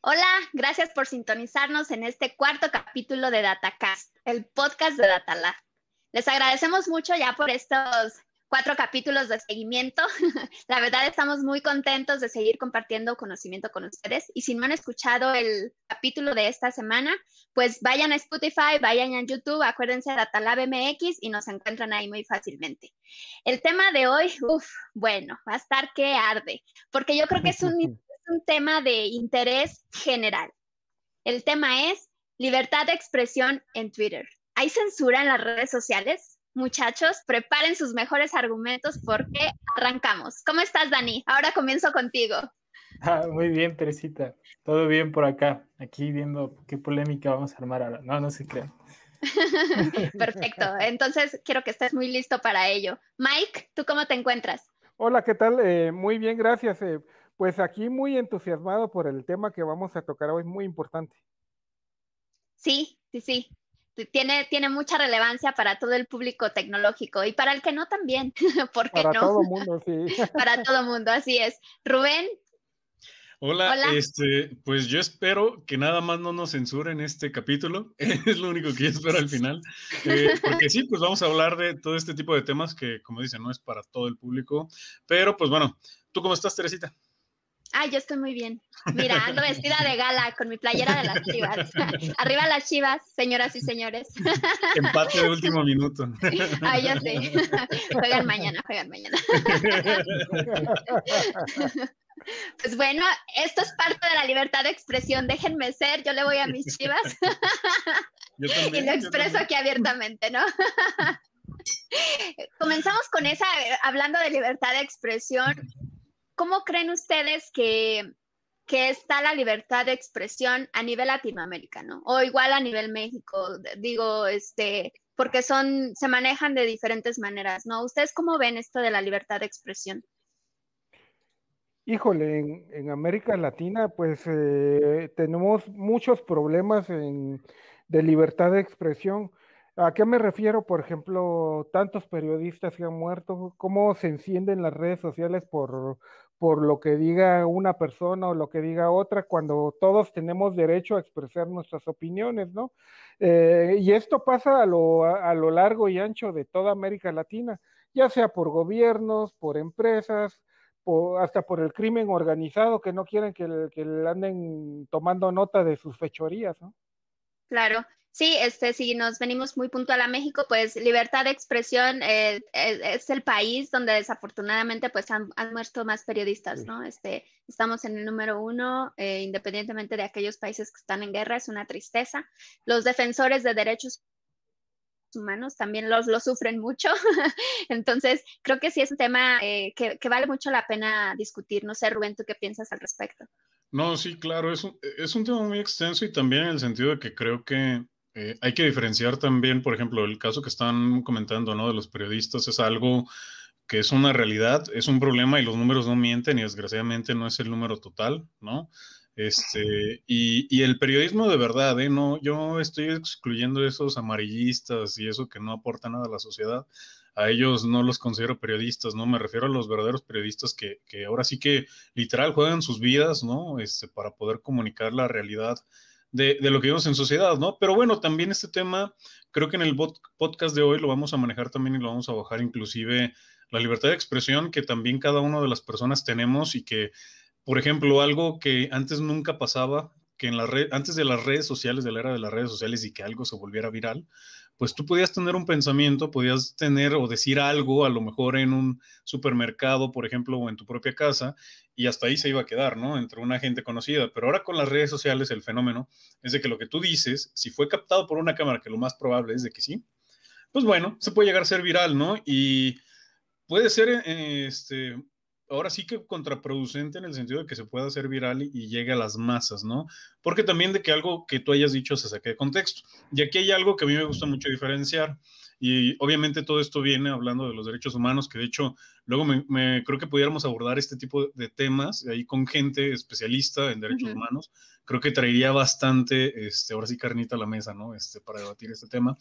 Hola, gracias por sintonizarnos en este cuarto capítulo de DataCast, el podcast de DataLab. Les agradecemos mucho ya por estos cuatro capítulos de seguimiento. la verdad estamos muy contentos de seguir compartiendo conocimiento con ustedes. Y si no han escuchado el capítulo de esta semana, pues vayan a Spotify, vayan a YouTube, acuérdense de Atalab MX y nos encuentran ahí muy fácilmente. El tema de hoy, uff, bueno, va a estar que arde, porque yo creo que es un tema de interés general. El tema es libertad de expresión en Twitter. ¿Hay censura en las redes sociales? Muchachos, preparen sus mejores argumentos porque arrancamos. ¿Cómo estás, Dani? Ahora comienzo contigo. Ah, muy bien, Teresita. Todo bien por acá. Aquí viendo qué polémica vamos a armar ahora. No, no se crean. Perfecto. Entonces, quiero que estés muy listo para ello. Mike, ¿tú cómo te encuentras? Hola, ¿qué tal? Eh, muy bien, gracias. Eh, pues aquí muy entusiasmado por el tema que vamos a tocar hoy, muy importante. Sí, sí, sí tiene, tiene mucha relevancia para todo el público tecnológico y para el que no también, porque para no? todo mundo, sí. para todo mundo, así es. Rubén. Hola, este, pues yo espero que nada más no nos censuren este capítulo, es lo único que yo espero al final, eh, porque sí, pues vamos a hablar de todo este tipo de temas que, como dicen, no es para todo el público, pero pues bueno, ¿tú cómo estás, Teresita? Ah, yo estoy muy bien. Mira, ando vestida de gala con mi playera de las chivas. Arriba las chivas, señoras y señores. Empate de último minuto. Ah, ya sé. Juegan mañana, juegan mañana. Pues bueno, esto es parte de la libertad de expresión. Déjenme ser, yo le voy a mis chivas. y lo expreso aquí abiertamente, ¿no? Comenzamos con esa, eh, hablando de libertad de expresión. ¿cómo creen ustedes que, está la libertad de expresión a nivel latinoamericano o igual a nivel México? Digo, este, porque son, se manejan de diferentes maneras, ¿no? ¿Ustedes cómo ven esto de la libertad de expresión? Híjole, en, América Latina pues eh, tenemos muchos problemas en, de libertad de expresión ¿A qué me refiero, por ejemplo, tantos periodistas que han muerto? ¿Cómo se encienden las redes sociales por, por lo que diga una persona o lo que diga otra cuando todos tenemos derecho a expresar nuestras opiniones, ¿no? Eh, y esto pasa a lo, a, lo largo y ancho de toda América Latina, ya sea por gobiernos, por empresas, por, hasta por el crimen organizado que no quieren que, que anden tomando nota de sus fechorías, ¿no? Claro, Sí, este, si nos venimos muy puntual a México, pues libertad de expresión eh, es, el país donde desafortunadamente pues han, muerto más periodistas, ¿no? Este, estamos en el número uno, eh, independientemente de aquellos países que están en guerra, es una tristeza. Los defensores de derechos humanos también los, sufren mucho. Entonces, creo que sí es un tema eh, que, vale mucho la pena discutir. No sé, Rubén, ¿tú qué piensas al respecto? No, sí, claro, es es un tema muy extenso y también en el sentido de que creo que eh, hay que diferenciar también, por ejemplo, el caso que están comentando, ¿no? De los periodistas es algo que es una realidad, es un problema y los números no mienten y desgraciadamente no es el número total, ¿no? Este, y, el periodismo de verdad, ¿eh? No, yo estoy excluyendo esos amarillistas y eso que no aporta nada a la sociedad. A ellos no los considero periodistas, ¿no? Me refiero a los verdaderos periodistas que, que ahora sí que literal juegan sus vidas, ¿no? Este, para poder comunicar la realidad de, lo que vemos en sociedad, ¿no? Pero bueno, también este tema, creo que en el podcast de hoy lo vamos a manejar también y lo vamos a bajar inclusive la libertad de expresión que también cada una de las personas tenemos y que, por ejemplo, algo que antes nunca pasaba, que en la antes de las redes sociales, de la era de las redes sociales y que algo se volviera viral, pues tú podías tener un pensamiento, podías tener o decir algo, a lo mejor en un supermercado, por ejemplo, o en tu propia casa, y hasta ahí se iba a quedar, ¿no? Entre una gente conocida. Pero ahora con las redes sociales el fenómeno es de que lo que tú dices, si fue captado por una cámara, que lo más probable es de que sí, pues bueno, se puede llegar a ser viral, ¿no? Y puede ser eh, este, ahora sí que contraproducente en el sentido de que se pueda hacer viral y, llegue a las masas, ¿no? Porque también de que algo que tú hayas dicho se saque de contexto. Y aquí hay algo que a mí me gusta mucho diferenciar. Y obviamente todo esto viene hablando de los derechos humanos, que de hecho luego me, creo que pudiéramos abordar este tipo de temas ahí con gente especialista en derechos humanos. Creo que traería bastante, este, ahora sí carnita a la mesa, ¿no? Este, para debatir este tema.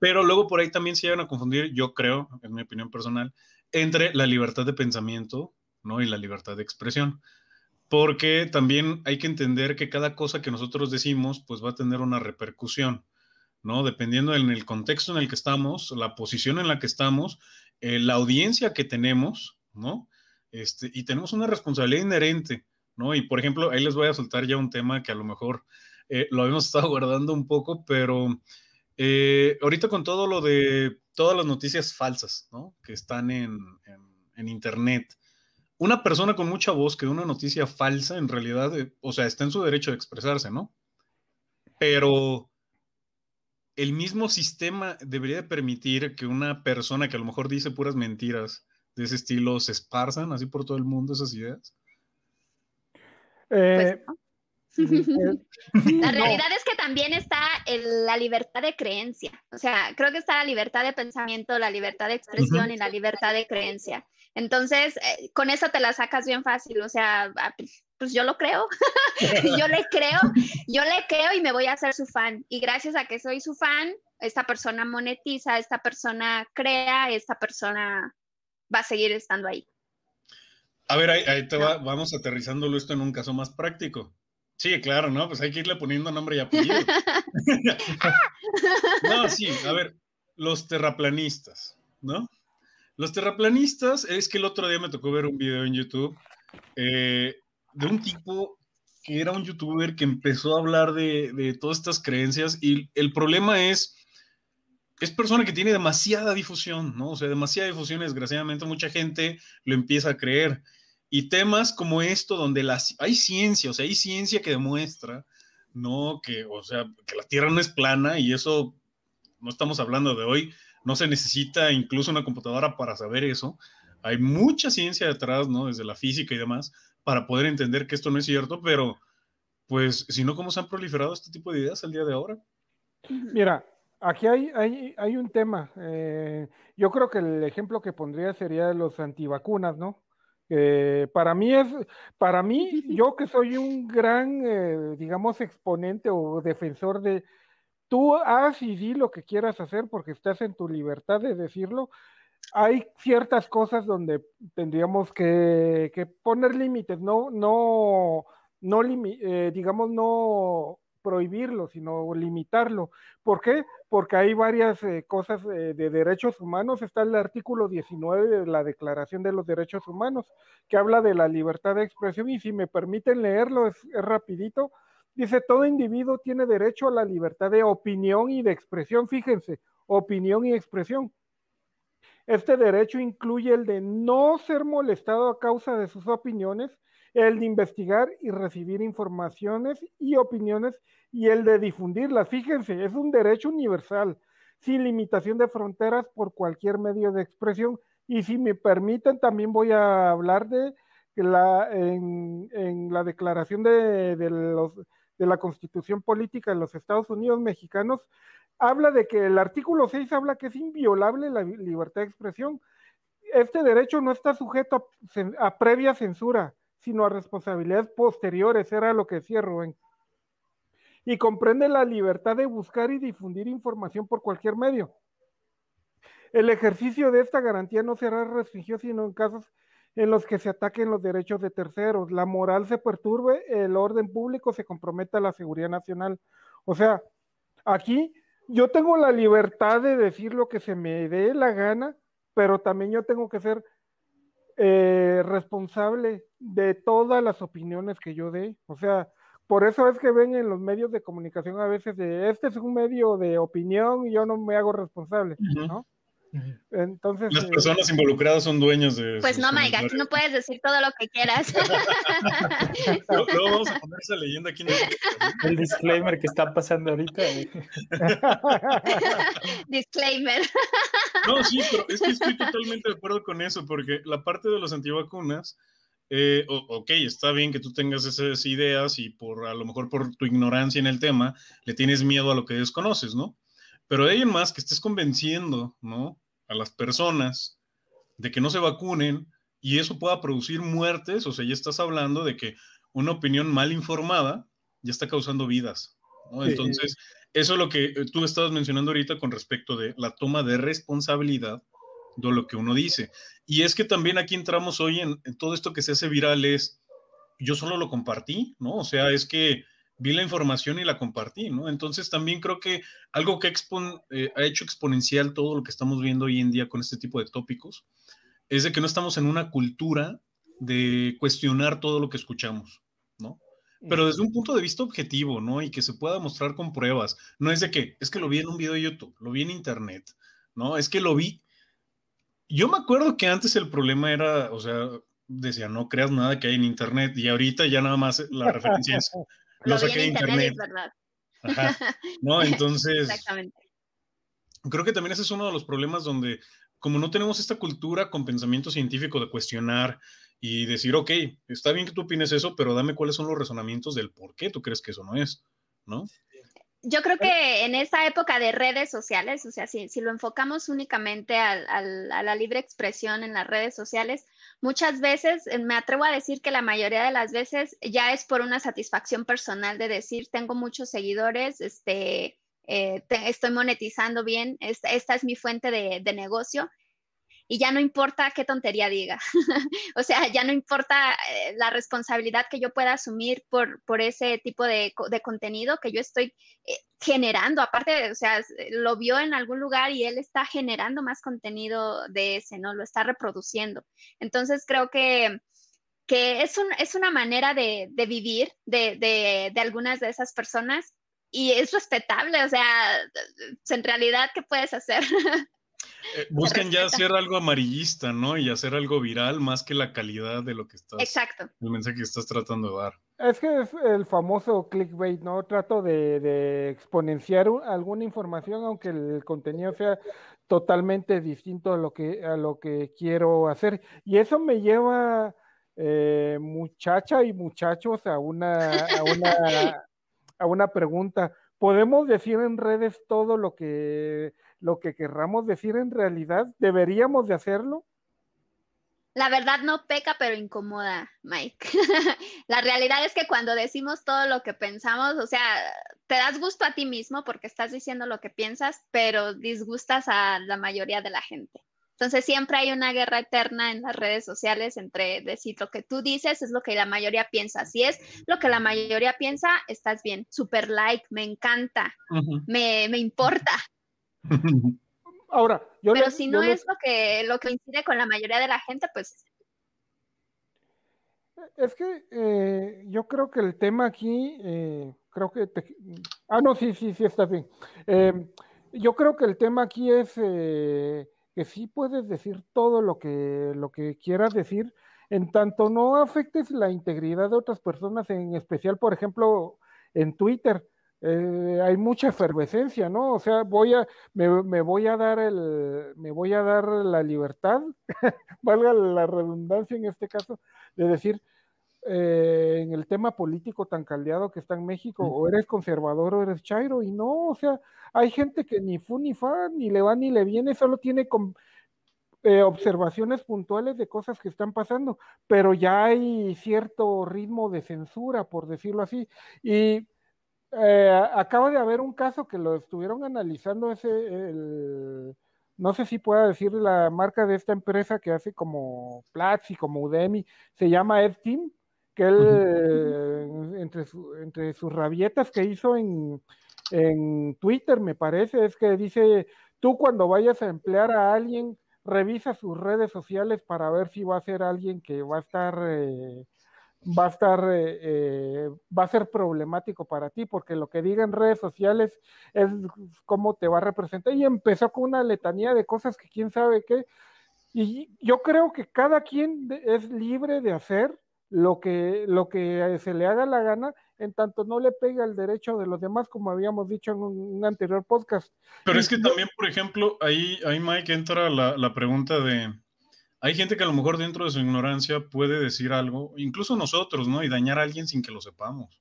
Pero luego por ahí también se llegan a confundir, yo creo, en mi opinión personal, entre la libertad de pensamiento y la libertad de expresión. Porque también hay que entender que cada cosa que nosotros decimos, pues va a tener una repercusión, ¿no? Dependiendo en el contexto en el que estamos, la posición en la que estamos, eh, la audiencia que tenemos, ¿no? Este, y tenemos una responsabilidad inherente, ¿no? Y por ejemplo, ahí les voy a soltar ya un tema que a lo mejor eh, lo habíamos estado guardando un poco, pero eh, ahorita con todo lo de todas las noticias falsas, Que están en, en Internet, una persona con mucha voz que da una noticia falsa, en realidad, eh, o sea, está en su derecho de expresarse, ¿no? Pero el mismo sistema debería permitir que una persona que a lo mejor dice puras mentiras de ese estilo se esparzan así por todo el mundo esas ideas. Eh, pues, la realidad es que también está la libertad de creencia. O sea, creo que está la libertad de pensamiento, la libertad de expresión y la libertad de creencia. Entonces, eh, con eso te la sacas bien fácil. O sea, ah, pues, pues yo lo creo. yo le creo, yo le creo y me voy a hacer su fan. Y gracias a que soy su fan, esta persona monetiza, esta persona crea, esta persona va a seguir estando ahí. A ver, ahí, te vamos aterrizándolo esto en un caso más práctico. Sí, claro, ¿no? Pues hay que irle poniendo nombre y apellido. ¡Ah! no, sí, a ver, los terraplanistas, ¿no? Los terraplanistas, es que el otro día me tocó ver un video en YouTube eh, de un tipo que era un youtuber que empezó a hablar de, de todas estas creencias y el problema es, es persona que tiene demasiada difusión, ¿no? O sea, demasiada difusión, desgraciadamente mucha gente lo empieza a creer. Y temas como esto, donde las, hay ciencia, o sea, hay ciencia que demuestra, ¿no? Que, o sea, que la Tierra no es plana y eso no estamos hablando de hoy, no se necesita incluso una computadora para saber eso. Hay mucha ciencia detrás, ¿no? Desde la física y demás, para poder entender que esto no es cierto, pero pues, si no, ¿cómo se han proliferado este tipo de ideas al día de ahora? Mira, aquí hay, hay, un tema. Eh, yo creo que el ejemplo que pondría sería de los antivacunas, ¿no? Eh, para mí es, para mí, yo que soy un gran, eh, digamos, exponente o defensor de tú haz y di lo que quieras hacer porque estás en tu libertad de decirlo. Hay ciertas cosas donde tendríamos que, poner límites, no, no, no, eh, digamos, no prohibirlo, sino limitarlo. ¿Por qué? Porque hay varias eh, cosas eh, de derechos humanos. Está el artículo 19 de la Declaración de los Derechos Humanos, que habla de la libertad de expresión y si me permiten leerlo, es, es rapidito. Dice, todo individuo tiene derecho a la libertad de opinión y de expresión. Fíjense, opinión y expresión. Este derecho incluye el de no ser molestado a causa de sus opiniones el de investigar y recibir informaciones y opiniones y el de difundirlas. Fíjense, es un derecho universal, sin limitación de fronteras por cualquier medio de expresión. Y si me permiten, también voy a hablar de la, en, la declaración de, la Constitución Política de los Estados Unidos mexicanos. Habla de que el artículo 6 habla que es inviolable la libertad de expresión. Este derecho no está sujeto a previa censura sino a responsabilidades posteriores, era lo que decía Rubén. Y comprende la libertad de buscar y difundir información por cualquier medio. El ejercicio de esta garantía no será restringido sino en casos en los que se ataquen los derechos de terceros, la moral se perturbe, el orden público se comprometa a la seguridad nacional. O sea, aquí yo tengo la libertad de decir lo que se me dé la gana, pero también yo tengo que ser eh, responsable de todas las opiniones que yo dé. O sea, por eso es que ven en los medios de comunicación a veces de este es un medio de opinión y yo no me hago responsable, ¿no? Entonces, las eh, personas involucradas son dueños de. Pues no, Maiga, tú no puedes decir todo lo que quieras. Luego vamos a poner esa leyenda aquí el... disclaimer que está pasando ahorita. disclaimer. No, sí, pero es que estoy totalmente de acuerdo con eso, porque la parte de los antivacunas, eh, ok, está bien que tú tengas esas ideas y por a lo mejor por tu ignorancia en el tema, le tienes miedo a lo que desconoces, ¿no? Pero hay alguien más que estés convenciendo, ¿no? A las personas de que no se vacunen y eso pueda producir muertes, o sea, ya estás hablando de que una opinión mal informada ya está causando vidas, Entonces, eso es lo que eh, tú estabas mencionando ahorita con respecto de la toma de responsabilidad de lo que uno dice. Y es que también aquí entramos hoy en, en todo esto que se hace viral es, yo solo lo compartí, ¿no? O sea, es que vi la información y la compartí, ¿no? Entonces también creo que algo que eh, ha hecho exponencial todo lo que estamos viendo hoy en día con este tipo de tópicos es de que no estamos en una cultura de cuestionar todo lo que escuchamos, ¿no? Pero desde un punto de vista objetivo, ¿no? Y que se pueda mostrar con pruebas. No es de que, es que lo vi en un video de YouTube, lo vi en internet, ¿no? Es que lo vi. Yo me acuerdo que antes el problema era, o sea, decía, no creas nada que hay en internet y ahorita ya nada más la referencia es no lo saqué internet. verdad. No, entonces. Creo que también ese es uno de los problemas donde, como no tenemos esta cultura con pensamiento científico de cuestionar y decir, ok, está bien que tú opines eso, pero dame cuáles son los razonamientos del por qué tú crees que eso no es, ¿no? Yo creo que en esta época de redes sociales, o sea, si, si lo enfocamos únicamente a la libre expresión en las redes sociales, Muchas veces, eh, me atrevo a decir que la mayoría de las veces ya es por una satisfacción personal de decir, tengo muchos seguidores, este, eh, estoy monetizando bien, esta, es mi fuente de, de negocio y ya no importa qué tontería diga. o sea, ya no importa eh, la responsabilidad que yo pueda asumir por, por ese tipo de, contenido que yo estoy eh, generando. Aparte, o sea, eh, lo vio en algún lugar y él está generando más contenido de ese, ¿no? Lo está reproduciendo. Entonces, creo que que es, es una manera de, vivir de, de algunas de esas personas y es respetable, o sea, en realidad, ¿qué puedes hacer? Eh, buscan ya hacer algo amarillista, ¿no? Y hacer algo viral más que la calidad de lo que estás. que estás tratando de dar. Es que es el famoso clickbait, ¿no? Trato de, exponenciar alguna información, aunque el contenido sea totalmente distinto a lo que, a lo que quiero hacer. Y eso me lleva, eh, muchacha y muchachos, a una, a una pregunta. ¿Podemos decir en redes todo lo que lo que querramos decir en realidad? ¿Deberíamos de hacerlo? La verdad no peca, pero incomoda, Mike. la realidad es que cuando decimos todo lo que pensamos, o sea, te das gusto a ti mismo porque estás diciendo lo que piensas, pero disgustas a la mayoría de la gente. Entonces siempre hay una guerra eterna en las redes sociales entre decir lo que tú dices es lo que la mayoría piensa. Si es lo que la mayoría piensa, estás bien. Super like, me encanta, me, me importa. Ahora, yo Pero si no es lo que lo que coincide con la mayoría de la gente, pues. Es que eh, yo creo que el tema aquí, eh, creo que ah no sí sí sí está bien. Eh, yo creo que el tema aquí es que sí puedes decir todo lo que lo que quieras decir, en tanto no afectes la integridad de otras personas, en especial por ejemplo en Twitter eh, hay mucha efervescencia, ¿no? O sea, voy a, me, voy a dar el, me voy a dar la libertad, valga la redundancia en este caso, de decir, eh, en el tema político tan caldeado que está en México, o eres conservador o eres chairo, y no, o sea, hay gente que ni fu ni fa, ni le va ni le viene, solo tiene eh, observaciones puntuales de cosas que están pasando, pero ya hay cierto ritmo de censura, por decirlo así, y eh, acaba de haber un caso que lo estuvieron analizando ese, no sé si pueda decir la marca de esta empresa que hace como Platzi, como Udemy, se llama EdTeam, que él, eh, entre, entre sus rabietas que hizo en, Twitter, me parece, es que dice, tú cuando vayas a emplear a alguien, revisa sus redes sociales para ver si va a ser alguien que va a estar eh, va a estar, eh, eh, va a ser problemático para ti, porque lo que diga en redes sociales es cómo te va a representar. Y empezó con una letanía de cosas que quién sabe qué. Y yo creo que cada quien es libre de hacer lo que, lo que se le haga la gana, en tanto no le pega el derecho de los demás, como habíamos dicho en un, anterior podcast. Pero es que también, por ejemplo, ahí, ahí Mike entra la pregunta de hay gente que a lo mejor dentro de su ignorancia puede decir algo, incluso nosotros, ¿no? Y dañar a alguien sin que lo sepamos.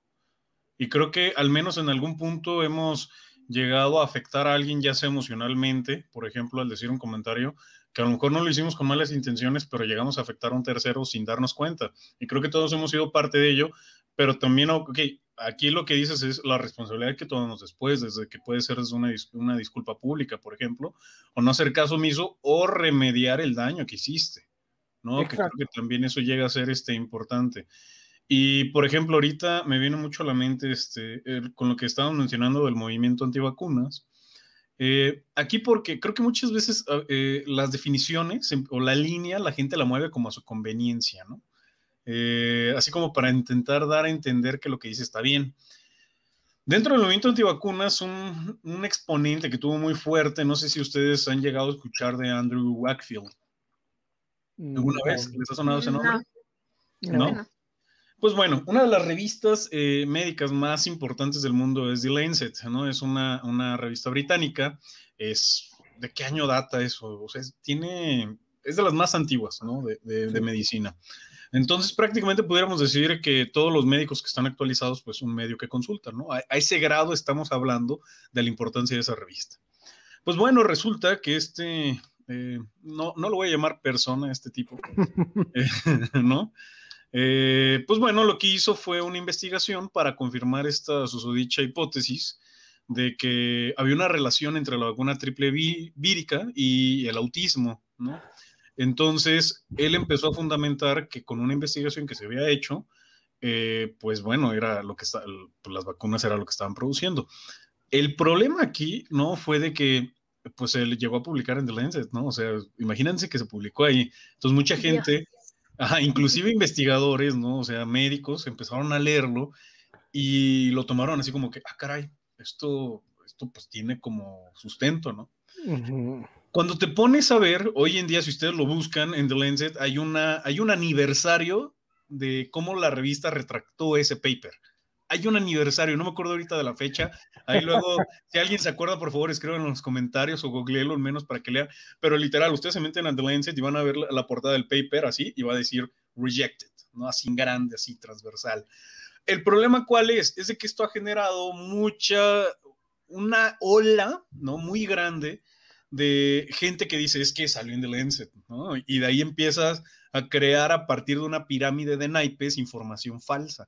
Y creo que al menos en algún punto hemos llegado a afectar a alguien ya sea emocionalmente, por ejemplo, al decir un comentario, que a lo mejor no lo hicimos con malas intenciones, pero llegamos a afectar a un tercero sin darnos cuenta. Y creo que todos hemos sido parte de ello, pero también, aquí lo que dices es la responsabilidad que tomamos después, desde que puede ser una, disculpa pública, por ejemplo, o no hacer caso omiso o remediar el daño que hiciste, ¿no? Que, creo que también eso llega a ser este, importante. Y, por ejemplo, ahorita me viene mucho a la mente este, con lo que estábamos mencionando del movimiento antivacunas. Eh, aquí porque creo que muchas veces eh, eh, las definiciones em, o la línea la gente la mueve como a su conveniencia, ¿no? Eh, así como para intentar dar a entender que lo que dice está bien. Dentro del movimiento antivacunas, un, un exponente que tuvo muy fuerte, no sé si ustedes han llegado a escuchar de Andrew Wackfield ¿Alguna vez les ha sonado ese nombre? No. Pues bueno, una de las revistas eh, médicas más importantes del mundo es The Lancet, ¿no? Es una, revista británica. Es, ¿De qué año data eso? O sea, es, tiene, es de las más antiguas, ¿no? de medicina. Entonces, prácticamente pudiéramos decir que todos los médicos que están actualizados, pues un medio que consulta, ¿no? A, ese grado estamos hablando de la importancia de esa revista. Pues bueno, resulta que este, eh, no, lo voy a llamar persona, este tipo, eh, ¿no? Eh, pues bueno, lo que hizo fue una investigación para confirmar esta susodicha hipótesis de que había una relación entre la vacuna triple vírica y el autismo, ¿no? Entonces, él empezó a fundamentar que con una investigación que se había hecho, eh, pues bueno, era lo que está, pues, las vacunas era lo que estaban produciendo. El problema aquí, ¿no? Fue de que pues él llegó a publicar en The Lancet, ¿no? O sea, imagínense que se publicó ahí. Entonces, mucha gente, ajá, inclusive investigadores, ¿no? O sea, médicos empezaron a leerlo y lo tomaron así como que, ah, caray, esto, esto pues tiene como sustento, ¿no? Cuando te pones a ver, hoy en día, si ustedes lo buscan en The Lancet, hay, una, hay un aniversario de cómo la revista retractó ese paper. Hay un aniversario, no me acuerdo ahorita de la fecha. Ahí luego, si alguien se acuerda, por favor, escriban en los comentarios o googleelo al menos para que lean. Pero literal, ustedes se meten a The Lancet y van a ver la, portada del paper así y va a decir rejected, ¿no? Así grande, así transversal. El problema cuál es? Es de que esto ha generado mucha, una ola, ¿no? Muy grande de gente que dice, es que salió en The Lancet, Y de ahí empiezas a crear a partir de una pirámide de naipes información falsa.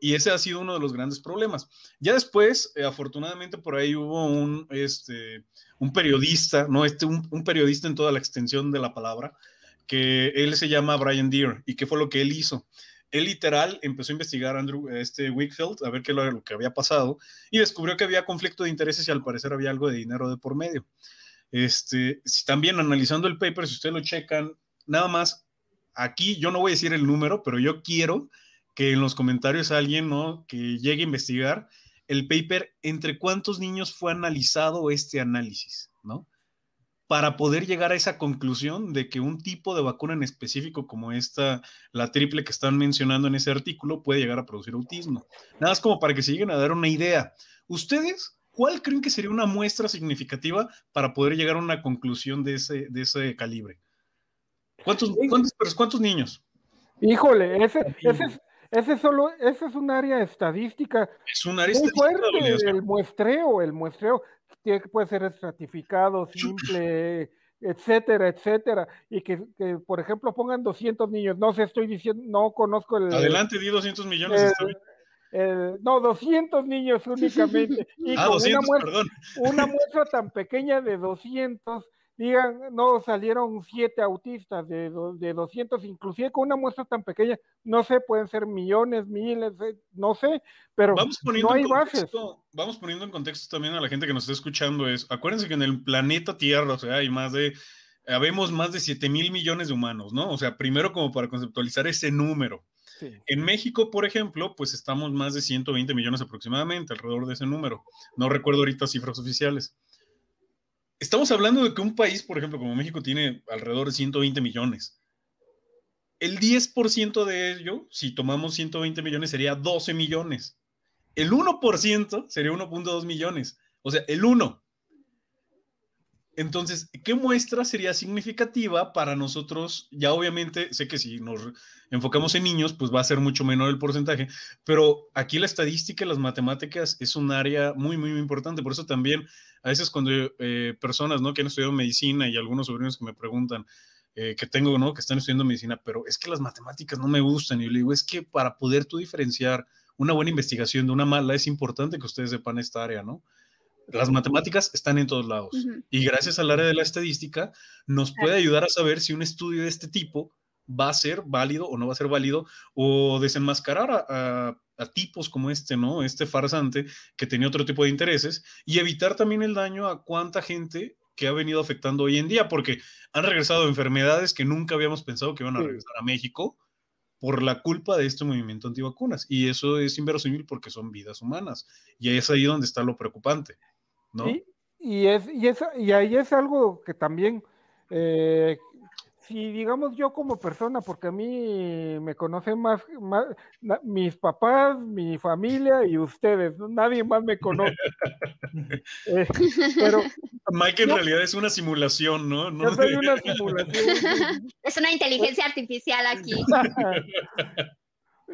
Y ese ha sido uno de los grandes problemas. Ya después, eh, afortunadamente, por ahí hubo un, este, un periodista, ¿no? Este, un, periodista en toda la extensión de la palabra, que él se llama Brian Deere. ¿Y qué fue lo que él hizo? Él literal empezó a investigar a Andrew, este Wickfield, a ver qué lo, lo que había pasado, y descubrió que había conflicto de intereses y al parecer había algo de dinero de por medio. Este, si también analizando el paper, si ustedes lo checan, nada más, aquí yo no voy a decir el número, pero yo quiero que en los comentarios alguien ¿no? que llegue a investigar el paper, entre cuántos niños fue analizado este análisis, ¿no? Para poder llegar a esa conclusión de que un tipo de vacuna en específico como esta, la triple que están mencionando en ese artículo, puede llegar a producir autismo. Nada más como para que se lleguen a dar una idea. Ustedes ¿Cuál creen que sería una muestra significativa para poder llegar a una conclusión de ese, ese calibre? ¿Cuántos, niños? Híjole, ese, es, ese solo, ese es un área estadística. muy fuerte, el muestreo, el muestreo que puede ser estratificado, simple, etcétera, etcétera. Y que, por ejemplo, pongan 200 niños. No sé, estoy diciendo, no conozco el. Adelante, di 200 millones. Eh, no, 200 niños únicamente. Y ah, una, muestra, perdón. una muestra tan pequeña de 200, digan, no, salieron siete autistas de, de 200, inclusive con una muestra tan pequeña, no sé, pueden ser millones, miles, eh, no sé, pero vamos no hay Vamos poniendo en contexto también a la gente que nos está escuchando, es, acuérdense que en el planeta Tierra, o sea, hay más de habemos más de 7 mil millones de humanos, ¿no? O sea, primero como para conceptualizar ese número. En México, por ejemplo, pues estamos más de 120 millones aproximadamente, alrededor de ese número. No recuerdo ahorita cifras oficiales. Estamos hablando de que un país, por ejemplo, como México, tiene alrededor de 120 millones. El 10% de ello, si tomamos 120 millones, sería 12 millones. El 1% sería 1.2 millones. O sea, el 1 entonces, ¿qué muestra sería significativa para nosotros? Ya obviamente sé que si nos enfocamos en niños, pues va a ser mucho menor el porcentaje, pero aquí la estadística y las matemáticas es un área muy, muy, muy importante. Por eso también a veces cuando eh, personas que han estudiado medicina y algunos sobrinos que me preguntan, eh, que tengo, Que están estudiando medicina, pero es que las matemáticas no me gustan. Y yo le digo, es que para poder tú diferenciar una buena investigación de una mala, es importante que ustedes sepan esta área, ¿no? Las matemáticas están en todos lados. Y gracias al área de la estadística, nos puede ayudar a saber si un estudio de este tipo va a ser válido o no va a ser válido, o desenmascarar a, tipos como este, ¿no? Este farsante que tenía otro tipo de intereses, y evitar también el daño a cuánta gente que ha venido afectando hoy en día, porque han regresado enfermedades que nunca habíamos pensado que iban a regresar a México por la culpa de este movimiento antivacunas. Y eso es inverosímil porque son vidas humanas. Y ahí es ahí donde está lo preocupante. Y, es, y, es, y ahí es algo que también, eh, si digamos yo como persona, porque a mí me conocen más, mis papás, mi familia y ustedes, nadie más me conoce. Eh, Mike en realidad es una simulación, ¿no? no una simulación. es una inteligencia artificial aquí.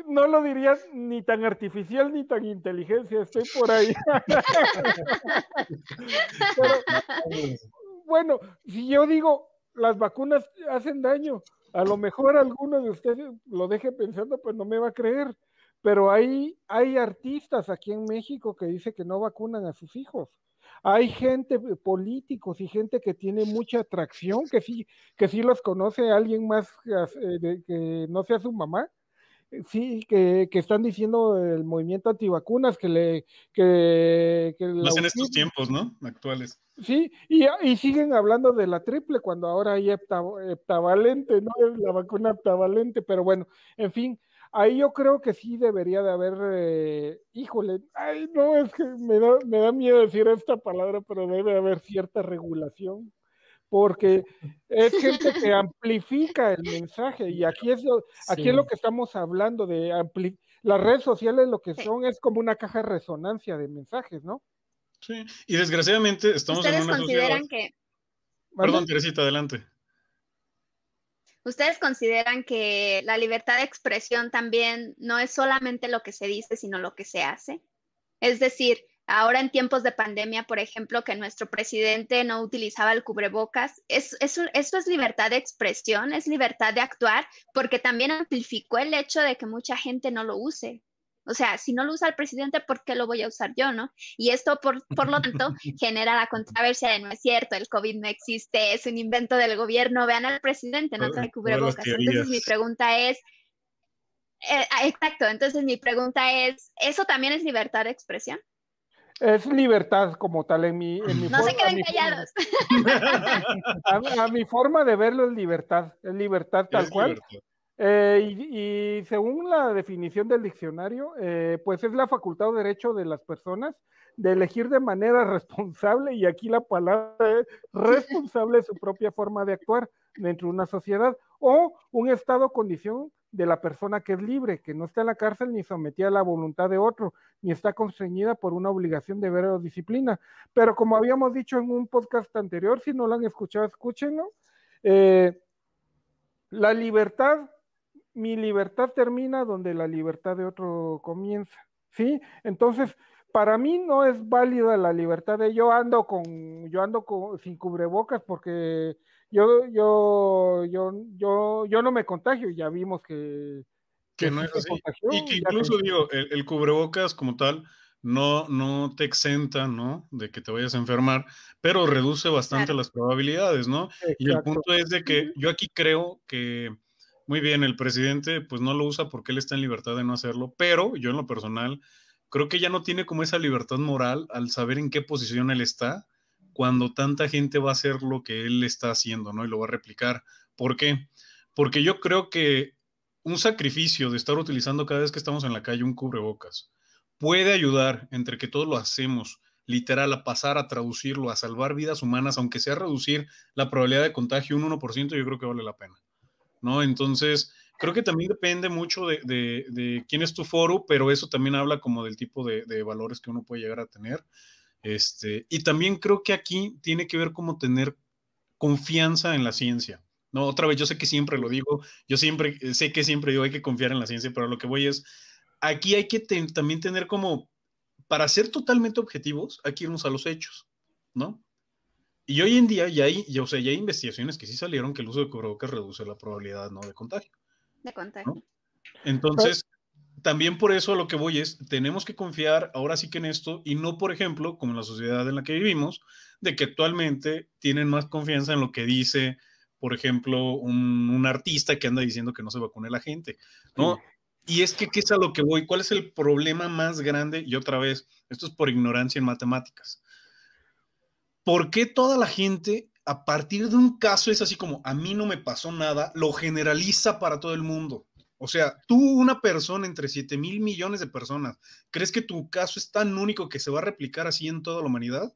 no lo diría ni tan artificial ni tan inteligencia, estoy por ahí. bueno, si yo digo, las vacunas hacen daño, a lo mejor alguno de ustedes lo deje pensando, pues no me va a creer, pero hay, hay artistas aquí en México que dice que no vacunan a sus hijos. Hay gente, eh, políticos y gente que tiene mucha atracción, que sí, que sí los conoce alguien más que eh, no sea su mamá, eh, sí, que, que, están diciendo el movimiento antivacunas, que le... Que, Más en estos tiempos, ¿no? Actuales. Sí, y, y, siguen hablando de la triple cuando ahora hay heptavalente, ¿no? La vacuna heptavalente, pero bueno, en fin, ahí yo creo que sí debería de haber, eh, híjole, ay, no, es que me da, me da miedo decir esta palabra, pero debe haber cierta regulación porque es gente que amplifica el mensaje y aquí es lo, aquí es lo que estamos hablando de ampli las redes sociales lo que son es como una caja de resonancia de mensajes, ¿no? Sí, y desgraciadamente estamos ¿Ustedes en una consideran que Perdón, Teresita, adelante. ¿Ustedes consideran que la libertad de expresión también no es solamente lo que se dice, sino lo que se hace? Es decir, Ahora en tiempos de pandemia, por ejemplo, que nuestro presidente no utilizaba el cubrebocas, eso es libertad de expresión, es libertad de actuar, porque también amplificó el hecho de que mucha gente no lo use. O sea, si no lo usa el presidente, ¿por qué lo voy a usar yo, no? Y esto, por, por lo tanto, genera la controversia de no es cierto, el COVID no existe, es un invento del gobierno, vean al presidente, no trae cubrebocas. Entonces, mi pregunta es, eh, ah, exacto, entonces mi pregunta es, ¿eso también es libertad de expresión? es libertad como tal en mi, en mi no se queden callados a, mi forma de verlo es libertad es libertad tal cual eh, y, según la definición del diccionario eh, pues es la facultad o derecho de las personas de elegir de manera responsable y aquí la palabra es responsable su propia forma de actuar dentro de una sociedad o un estado condición de la persona que es libre, que no está en la cárcel ni sometida a la voluntad de otro, ni está constreñida por una obligación de ver o disciplina. Pero como habíamos dicho en un podcast anterior, si no lo han escuchado, escúchenlo. Eh, la libertad, mi libertad termina donde la libertad de otro comienza. ¿Sí? Entonces, para mí no es válida la libertad de yo ando con, yo ando con, sin cubrebocas porque yo, yo, yo, yo, yo no me contagio, ya vimos que... Que, no es así. Y que incluso digo, el, cubrebocas como tal no, no te exenta, ¿no? De que te vayas a enfermar, pero reduce bastante las probabilidades, ¿no? Y el punto es de que yo aquí creo que, muy bien, el presidente pues no lo usa porque él está en libertad de no hacerlo, pero yo en lo personal creo que ya no tiene como esa libertad moral al saber en qué posición él está cuando tanta gente va a hacer lo que él está haciendo, ¿no? Y lo va a replicar. ¿Por qué? Porque yo creo que un sacrificio de estar utilizando cada vez que estamos en la calle un cubrebocas puede ayudar entre que todos lo hacemos literal a pasar a traducirlo, a salvar vidas humanas, aunque sea reducir la probabilidad de contagio un 1%, yo creo que vale la pena. ¿No? Entonces, creo que también depende mucho de, quién es tu foro, pero eso también habla como del tipo de, de valores que uno puede llegar a tener. Este, y también creo que aquí tiene que ver como tener confianza en la ciencia. No, otra vez, yo sé que siempre lo digo, yo siempre eh, sé que siempre digo hay que confiar en la ciencia, pero lo que voy es, aquí hay que también tener como, para ser totalmente objetivos, hay que irnos a los hechos, ¿no? Y hoy en día ya hay, ya, o sea, ya hay investigaciones que sí salieron que el uso de cubrebocas reduce la probabilidad, ¿no? De contagio. De contagio. Entonces, también por eso a lo que voy es, tenemos que confiar ahora sí que en esto y no, por ejemplo, como en la sociedad en la que vivimos, de que actualmente tienen más confianza en lo que dice, por ejemplo, un, artista que anda diciendo que no se vacune la gente, ¿no? Y es que, ¿qué es a lo que voy? ¿Cuál es el problema más grande? Y otra vez, esto es por ignorancia en matemáticas. ¿Por qué toda la gente, a partir de un caso, es así como, a mí no me pasó nada, lo generaliza para todo el mundo? O sea, tú, una persona entre 7 mil millones de personas, ¿crees que tu caso es tan único que se va a replicar así en toda la humanidad?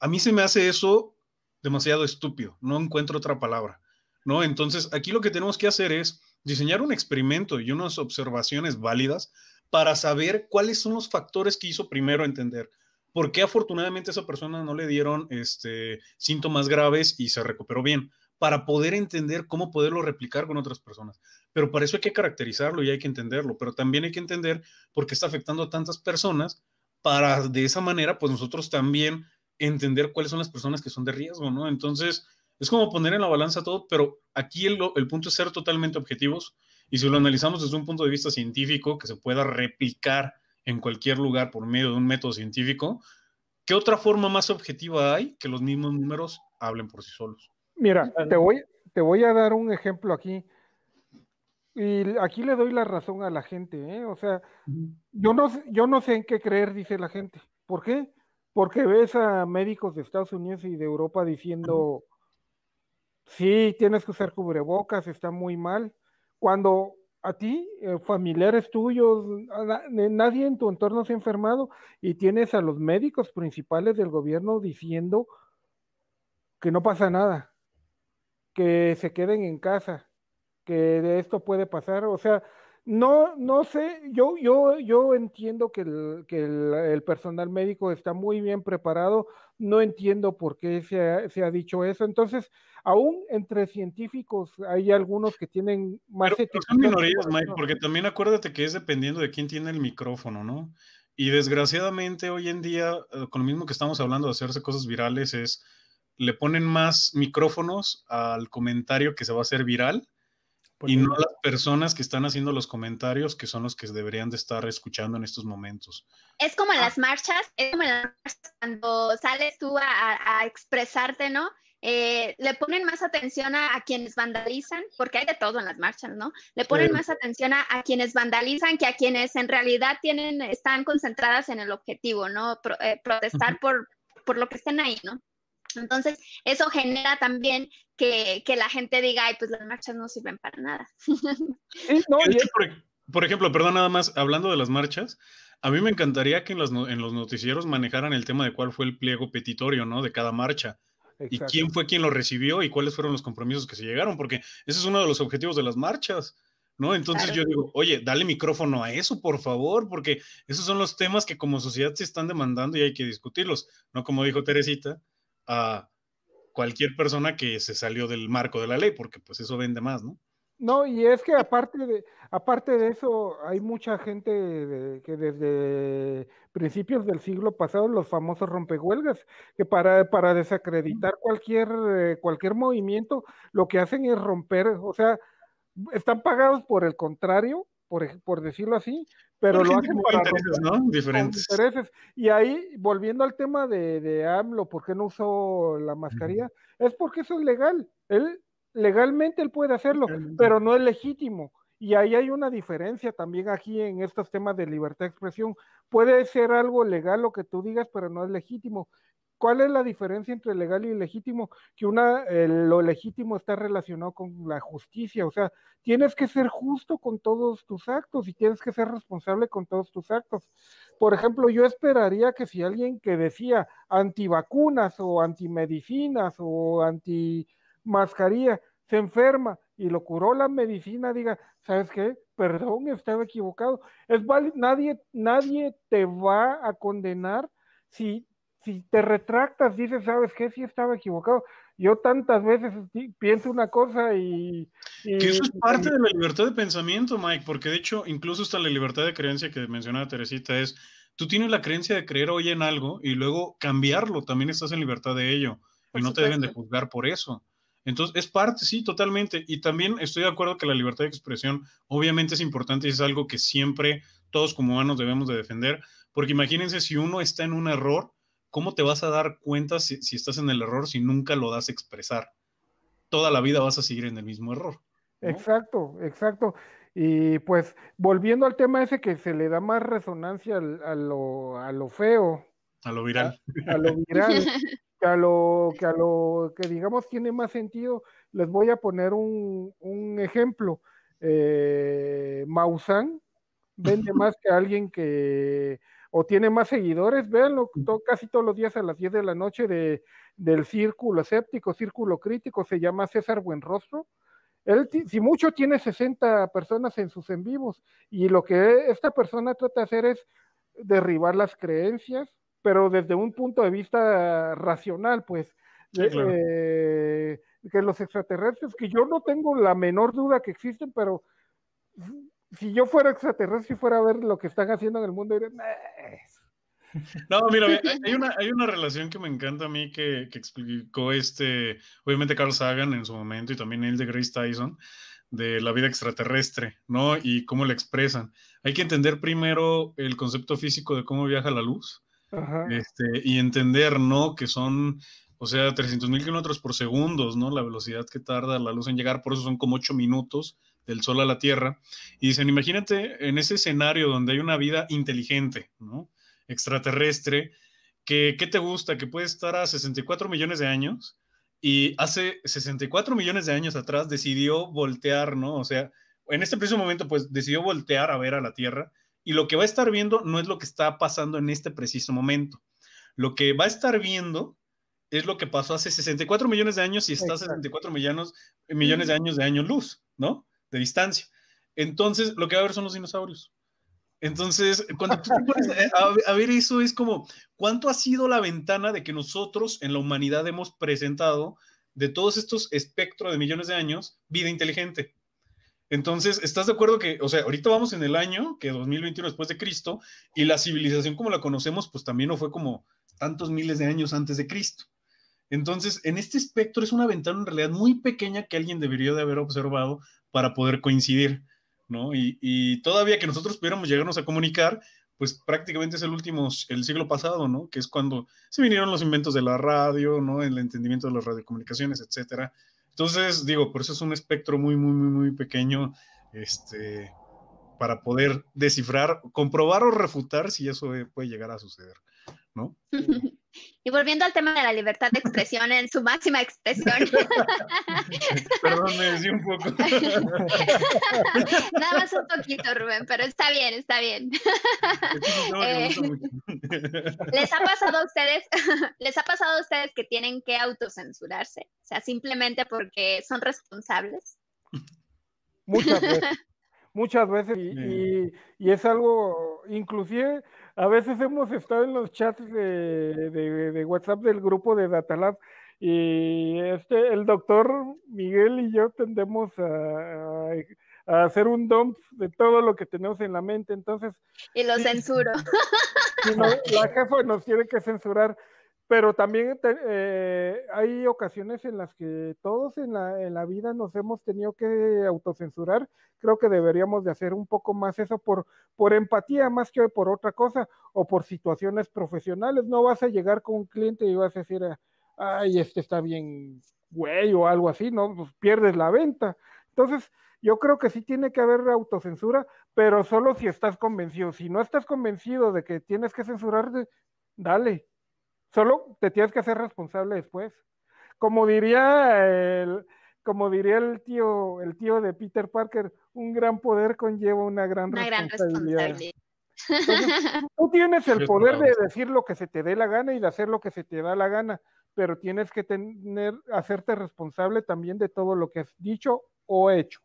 A mí se me hace eso demasiado estúpido, no encuentro otra palabra, ¿no? Entonces, aquí lo que tenemos que hacer es diseñar un experimento y unas observaciones válidas para saber cuáles son los factores que hizo primero entender. ¿Por qué afortunadamente a esa persona no le dieron este, síntomas graves y se recuperó bien? para poder entender cómo poderlo replicar con otras personas pero para eso hay que caracterizarlo y hay que entenderlo, pero también hay que entender por qué está afectando a tantas personas para de esa manera, pues nosotros también entender cuáles son las personas que son de riesgo, ¿no? Entonces, es como poner en la balanza todo, pero aquí el, punto es ser totalmente objetivos y si lo analizamos desde un punto de vista científico que se pueda replicar en cualquier lugar por medio de un método científico, ¿qué otra forma más objetiva hay que los mismos números hablen por sí solos? Mira, te voy, te voy a dar un ejemplo aquí. Y aquí le doy la razón a la gente, ¿eh? o sea, yo no, yo no sé en qué creer, dice la gente. ¿Por qué? Porque ves a médicos de Estados Unidos y de Europa diciendo, sí, tienes que usar cubrebocas, está muy mal, cuando a ti, eh, familiares tuyos, nadie en tu entorno se ha enfermado y tienes a los médicos principales del gobierno diciendo que no pasa nada, que se queden en casa, de esto puede pasar. O sea, no, no sé, yo, yo, yo entiendo que, el, personal médico está muy bien preparado, no entiendo por qué se ha, dicho eso. Entonces, aún entre científicos hay algunos que tienen más... porque también acuérdate que es dependiendo de quién tiene el micrófono, ¿no? Y desgraciadamente hoy en día, eh, con lo mismo que estamos hablando de hacerse cosas virales, es le ponen más micrófonos al comentario que se va a hacer viral y no las personas que están haciendo los comentarios, que son los que deberían de estar escuchando en estos momentos. Es como en ah. las marchas, es como las marchas cuando sales tú a, expresarte, ¿no? Eh, le ponen más atención a, quienes vandalizan, porque hay de todo en las marchas, ¿no? Le ponen más atención a, quienes vandalizan que a quienes en realidad tienen, están concentradas en el objetivo, ¿no? Eh, protestar por, por lo que estén ahí, ¿no? Entonces, eso genera también que, la gente diga, ay, pues las marchas no sirven para nada. por, ejemplo, perdón, nada más, hablando de las marchas, a mí me encantaría que en, los noticieros manejaran el tema de cuál fue el pliego petitorio, ¿no? De cada marcha. Y quién fue quien lo recibió y cuáles fueron los compromisos que se llegaron, porque ese es uno de los objetivos de las marchas. ¿no? Entonces yo digo, oye, dale micrófono a eso, por favor, porque esos son los temas que como sociedad se están demandando y hay que discutirlos, ¿no? Como dijo Teresita, a cualquier persona que se salió del marco de la ley, porque pues eso vende más, ¿no? No, y es que aparte de, aparte de eso, hay mucha gente que desde principios del siglo pasado, los famosos rompehuelgas, que para, para desacreditar cualquier, eh, cualquier movimiento, lo que hacen es romper, o sea, están pagados por el contrario por, por decirlo así, pero lo hacen para intereses, ¿no? Diferentes. Y ahí, volviendo al tema de, de AMLO, ¿por qué no usó la mascarilla? Es porque eso es legal. Él legalmente él puede hacerlo, pero no es legítimo. Y ahí hay una diferencia también aquí en estos temas de libertad de expresión. Puede ser algo legal lo que tú digas, pero no es legítimo. ¿Cuál es la diferencia entre legal y legítimo? Que una, eh, lo legítimo está relacionado con la justicia, o sea, tienes que ser justo con todos tus actos y tienes que ser responsable con todos tus actos. Por ejemplo, yo esperaría que si alguien que decía antivacunas o antimedicinas o antimascarilla se enferma y lo curó la medicina, diga, ¿sabes qué? Perdón, estaba equivocado. Es válido, nadie, nadie te va a condenar si si te retractas, dices, ¿sabes qué? Sí estaba equivocado. Yo tantas veces pienso una cosa y... que eso es parte de la libertad de pensamiento, Mike, porque de hecho, incluso hasta la libertad de creencia que mencionaba Teresita es, tú tienes la creencia de creer hoy en algo y luego cambiarlo, también estás en libertad de ello, y no te deben de juzgar por eso. Entonces, es parte, sí, totalmente. Y también estoy de acuerdo que la libertad de expresión obviamente es importante y es algo que siempre todos como humanos debemos de defender, porque imagínense si uno está en un error, ¿cómo te vas a dar cuenta si, estás en el error si nunca lo das a expresar? Toda la vida vas a seguir en el mismo error. Exacto, exacto. Y pues volviendo al tema ese que se le da más resonancia a, lo, feo. A lo viral. A, lo viral. que a lo, que digamos tiene más sentido, les voy a poner un, ejemplo. Eh, Maussan vende más que alguien que o tiene más seguidores, véanlo casi todos los días a las 10 de la noche de, del Círculo Escéptico, Círculo Crítico, se llama César Buenrostro. Él, si mucho, tiene 60 personas en sus en vivos y lo que esta persona trata de hacer es derribar las creencias, pero desde un punto de vista racional, pues, eh, que los extraterrestres, que yo no tengo la menor duda que existen, pero si yo fuera extraterrestre y fuera a ver lo que están haciendo en el mundo, diría, no, mira, hay una, hay una relación que me encanta a mí que, explicó este, obviamente Carl Sagan en su momento y también el de Grace Tyson, de la vida extraterrestre, ¿no? Y cómo la expresan. Hay que entender primero el concepto físico de cómo viaja la luz Este, y entender, ¿no? Que son, o sea, 300 mil kilómetros por segundo, ¿no? La velocidad que tarda la luz en llegar, por eso son como ocho minutos del Sol a la Tierra, y dicen, imagínate en ese escenario donde hay una vida inteligente, Extraterrestre, que, ¿qué te gusta? Que puede estar a 64 millones de años y hace 64 millones de años atrás decidió voltear, ¿no? O sea, en este preciso momento, pues decidió voltear a ver a la Tierra y lo que va a estar viendo no es lo que está pasando en este preciso momento. Lo que va a estar viendo es lo que pasó hace 64 millones de años y está a 64 millones, millones de años de años luz, ¿no? de distancia. Entonces, lo que va a ver son los dinosaurios. Entonces, cuando tú a, ver eso, es como, ¿cuánto ha sido la ventana de que nosotros en la humanidad hemos presentado de todos estos espectros de millones de años vida inteligente? Entonces, ¿estás de acuerdo que, o sea, ahorita vamos en el año, que 2021 después de Cristo, y la civilización como la conocemos, pues también no fue como tantos miles de años antes de Cristo? Entonces, en este espectro es una ventana en realidad muy pequeña que alguien debería de haber observado para poder coincidir, ¿no? Y, todavía que nosotros pudiéramos llegarnos a comunicar, pues prácticamente es el último, el siglo pasado, ¿no? Que es cuando se vinieron los inventos de la radio, ¿no? El entendimiento de las radiocomunicaciones, etcétera. Entonces, digo, por eso es un espectro muy, muy, muy, muy pequeño, este, para poder descifrar, comprobar o refutar si eso puede llegar a suceder. Y volviendo al tema de la libertad de expresión en su máxima expresión. Perdón, me decía un poco. Nada más un poquito, Rubén, pero está bien, está bien. Eh, ¿Les ha pasado a ustedes, les ha pasado a ustedes que tienen que autocensurarse? O sea, simplemente porque son responsables. Muchas veces, muchas veces, y es algo, inclusive a veces hemos estado en los chats de, WhatsApp del grupo de Datalab y este, el doctor Miguel y yo tendemos a, hacer un dump de todo lo que tenemos en la mente, entonces... Y lo censuro. la jefa nos tiene que censurar pero también eh, hay ocasiones en las que todos en la, en la, vida nos hemos tenido que autocensurar. Creo que deberíamos de hacer un poco más eso por, por empatía más que por otra cosa o por situaciones profesionales. No vas a llegar con un cliente y vas a decir, ah, ay, este está bien güey o algo así, ¿no? Pues, pierdes la venta. Entonces, yo creo que sí tiene que haber autocensura, pero solo si estás convencido. Si no estás convencido de que tienes que censurarte, dale Solo te tienes que hacer responsable después. Como diría el, como diría el tío, el tío de Peter Parker, un gran poder conlleva una gran responsabilidad. tú tienes el poder de decir lo que se te dé la gana y de hacer lo que se te da la gana, pero tienes que tener, hacerte responsable también de todo lo que has dicho o hecho.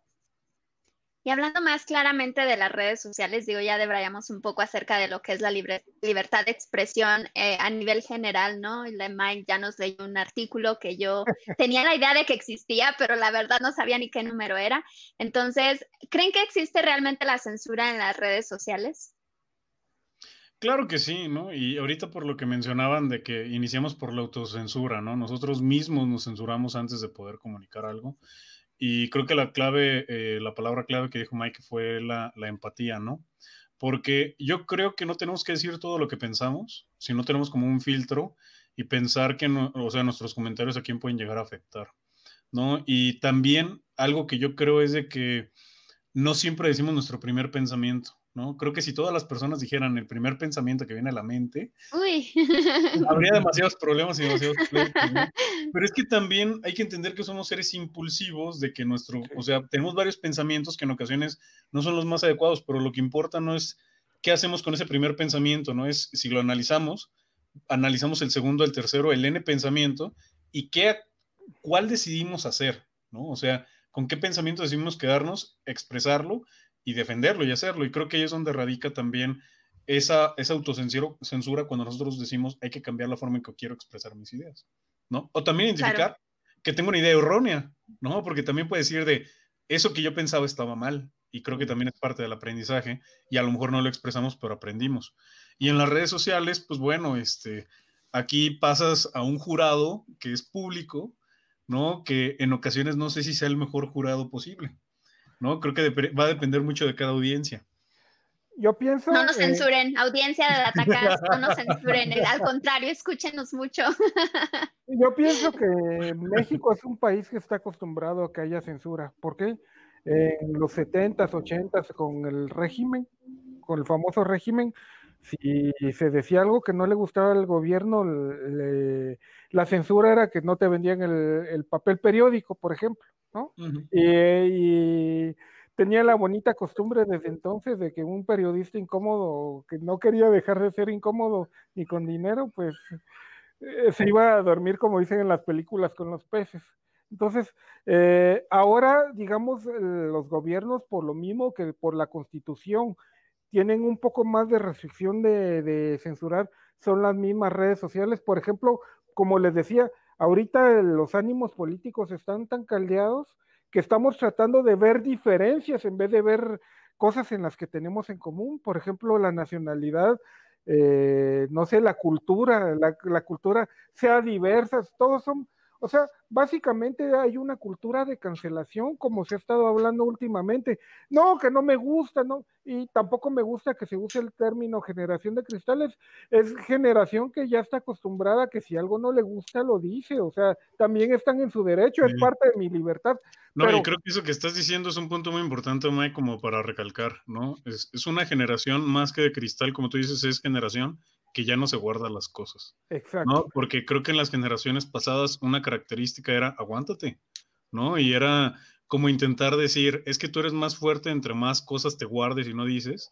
Y hablando más claramente de las redes sociales, digo, ya debrayamos un poco acerca de lo que es la libertad de expresión eh, a nivel general, ¿no? La Mike ya nos leyó un artículo que yo tenía la idea de que existía, pero la verdad no sabía ni qué número era. Entonces, ¿creen que existe realmente la censura en las redes sociales? Claro que sí, ¿no? Y ahorita por lo que mencionaban de que iniciamos por la autocensura, ¿no? Nosotros mismos nos censuramos antes de poder comunicar algo. Y creo que la clave, eh, la palabra clave que dijo Mike fue la, empatía, ¿no? Porque yo creo que no tenemos que decir todo lo que pensamos, si no tenemos como un filtro y pensar que, o sea, nuestros comentarios a quién pueden llegar a afectar, ¿no? Y también algo que yo creo es de que no siempre decimos nuestro primer pensamiento. Creo que si todas las personas dijeran el primer pensamiento que viene a la mente, habría demasiados problemas y demasiados Pero es que también hay que entender que somos seres impulsivos, de que nuestro, o sea, tenemos varios pensamientos que en ocasiones no son los más adecuados, pero lo que importa no es qué hacemos con ese primer pensamiento, ¿no? Es si lo analizamos, analizamos el segundo, el tercero, el N pensamiento y qué, cuál decidimos hacer, O sea, con qué pensamiento decidimos quedarnos, expresarlo y defenderlo y hacerlo. Y creo que ahí es donde radica también esa, esa autocensura cuando nosotros decimos hay que cambiar la forma en que quiero expresar mis ideas, ¿no? O también identificar que tengo una idea errónea, ¿no? Porque también puede decir de eso que yo pensaba estaba mal. Y creo que también es parte del aprendizaje y a lo mejor no lo expresamos, pero aprendimos. Y en las redes sociales, pues bueno, este, aquí pasas a un jurado que es público, ¿no? Que en ocasiones no sé si sea el mejor jurado posible, ¿no? Creo que va a depender mucho de cada audiencia. Yo pienso. No nos censuren, audiencia de Datacas, no nos censuren, eh, al contrario, escúchenos mucho. Yo pienso que México es un país que está acostumbrado a que haya censura. porque En los 70s, 80s, con el régimen, con el famoso régimen, si se decía algo que no le gustaba al gobierno, la censura era que no te vendían el papel periódico, por ejemplo. Eh, y, tenía la bonita costumbre desde entonces de que un periodista incómodo, que no quería dejar de ser incómodo ni con dinero, pues eh, se iba a dormir, como dicen en las películas, con los peces. Entonces, eh, ahora, digamos, los gobiernos, por lo mismo que por la constitución, tienen un poco más de restricción de censurar, son las mismas redes sociales. Por ejemplo, como les decía, Ahorita los ánimos políticos están tan caldeados que estamos tratando de ver diferencias en vez de ver cosas en las que tenemos en común. Por ejemplo, la nacionalidad, eh, no sé, la cultura, la, la, cultura sea diversa, todos son o sea, básicamente hay una cultura de cancelación, como se ha estado hablando últimamente. No, que no me gusta, ¿no? Y tampoco me gusta que se use el término generación de cristales. Es generación que ya está acostumbrada a que si algo no le gusta, lo dice. O sea, también están en su derecho, es parte de mi libertad. No, y creo que eso que estás diciendo es un punto muy importante, Mike, como para recalcar, ¿no? es una generación más que de cristal, como tú dices, es generación que ya no se guardan las cosas. Exacto. Porque creo que en las generaciones pasadas una característica era aguántate, ¿no? Y era como intentar decir, es que tú eres más fuerte entre más cosas te guardes y no dices,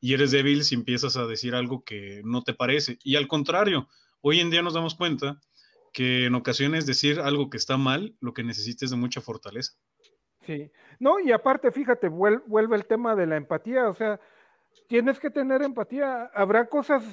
y eres débil si empiezas a decir algo que no te parece. Y al contrario, hoy en día nos damos cuenta que en ocasiones decir algo que está mal, lo que necesitas es de mucha fortaleza. Sí, no, y aparte, fíjate, vuelve el tema de la empatía, o sea, tienes que tener empatía. Habrá cosas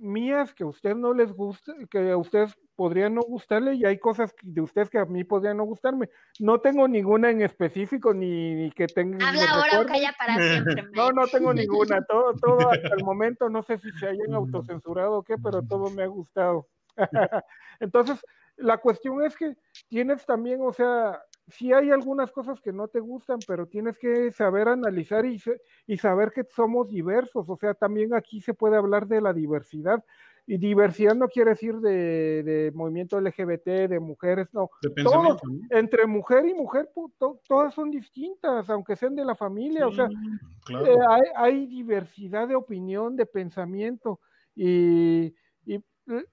mías que a usted no les gusta, que a ustedes podría no gustarle y hay cosas de ustedes que a mí podrían no gustarme. No tengo ninguna en específico ni, que tenga... Habla ahora o para siempre. no, no tengo ninguna. Todo, todo hasta el momento, no sé si se hayan mm. autocensurado o qué, pero todo me ha gustado. Entonces, la cuestión es que tienes también, o sea, sí hay algunas cosas que no te gustan, pero tienes que saber analizar y, y, saber que somos diversos. O sea, también aquí se puede hablar de la diversidad. Y diversidad no quiere decir de, movimiento LGBT, de mujeres, no. entre mujer y mujer, todas son distintas, aunque sean de la familia. o sea, eh, hay, diversidad de opinión, de pensamiento. Y,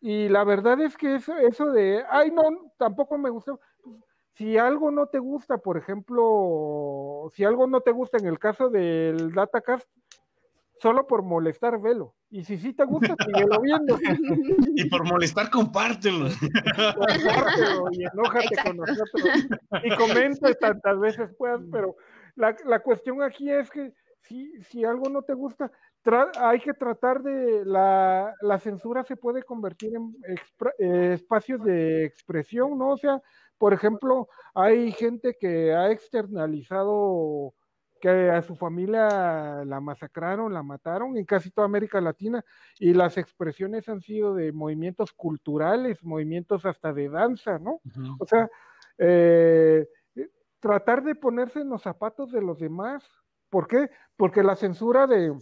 la verdad es que eso, eso de, ay, no, tampoco me gusta si algo no te gusta, por ejemplo, si algo no te gusta en el caso del Datacast, solo por molestar, velo. Y si sí te gusta, lo viendo. Y por molestar, compártelo. y enójate con nosotros. Y comenta tantas veces puedas, mm. pero la, la, cuestión aquí es que si, si algo no te gusta, hay que tratar de la, censura se puede convertir en eh, espacios de expresión, ¿no? O sea, por ejemplo, hay gente que ha externalizado que a su familia la masacraron, la mataron en casi toda América Latina y las expresiones han sido de movimientos culturales, movimientos hasta de danza, ¿no? O sea, eh, eh, tratar de ponerse en los zapatos de los demás. ¿Por qué? Porque la censura de,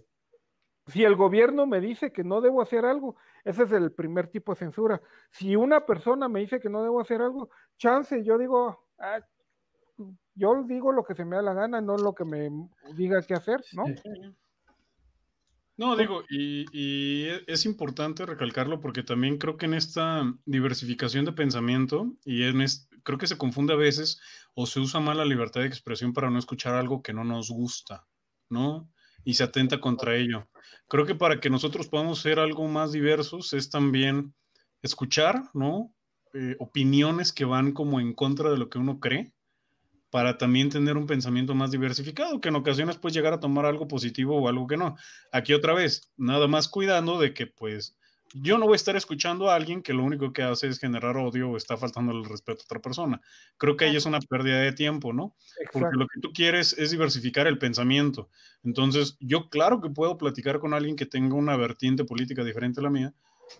si el gobierno me dice que no debo hacer algo, ese es el primer tipo de censura. Si una persona me dice que no debo hacer algo, chance, yo digo, ah, yo digo lo que se me da la gana, no lo que me diga qué hacer, ¿no? No, digo, y, e, es importante recalcarlo porque también creo que en esta diversificación de pensamiento, y en creo que se confunde a veces o se usa mal la libertad de expresión para no escuchar algo que no nos gusta, ¿no? y se atenta contra ello. Creo que para que nosotros podamos ser algo más diversos es también escuchar, ¿no? Eh, opiniones que van como en contra de lo que uno cree para también tener un pensamiento más diversificado, que en ocasiones puede llegar a tomar algo positivo o algo que no. Aquí otra vez, nada más cuidando de que pues yo no voy a estar escuchando a alguien que lo único que hace es generar odio o está faltando el respeto a otra persona. Creo que ahí es una pérdida de tiempo, ¿no? Porque lo que tú quieres es diversificar el pensamiento. Entonces, yo claro que puedo platicar con alguien que tenga una vertiente política diferente a la mía,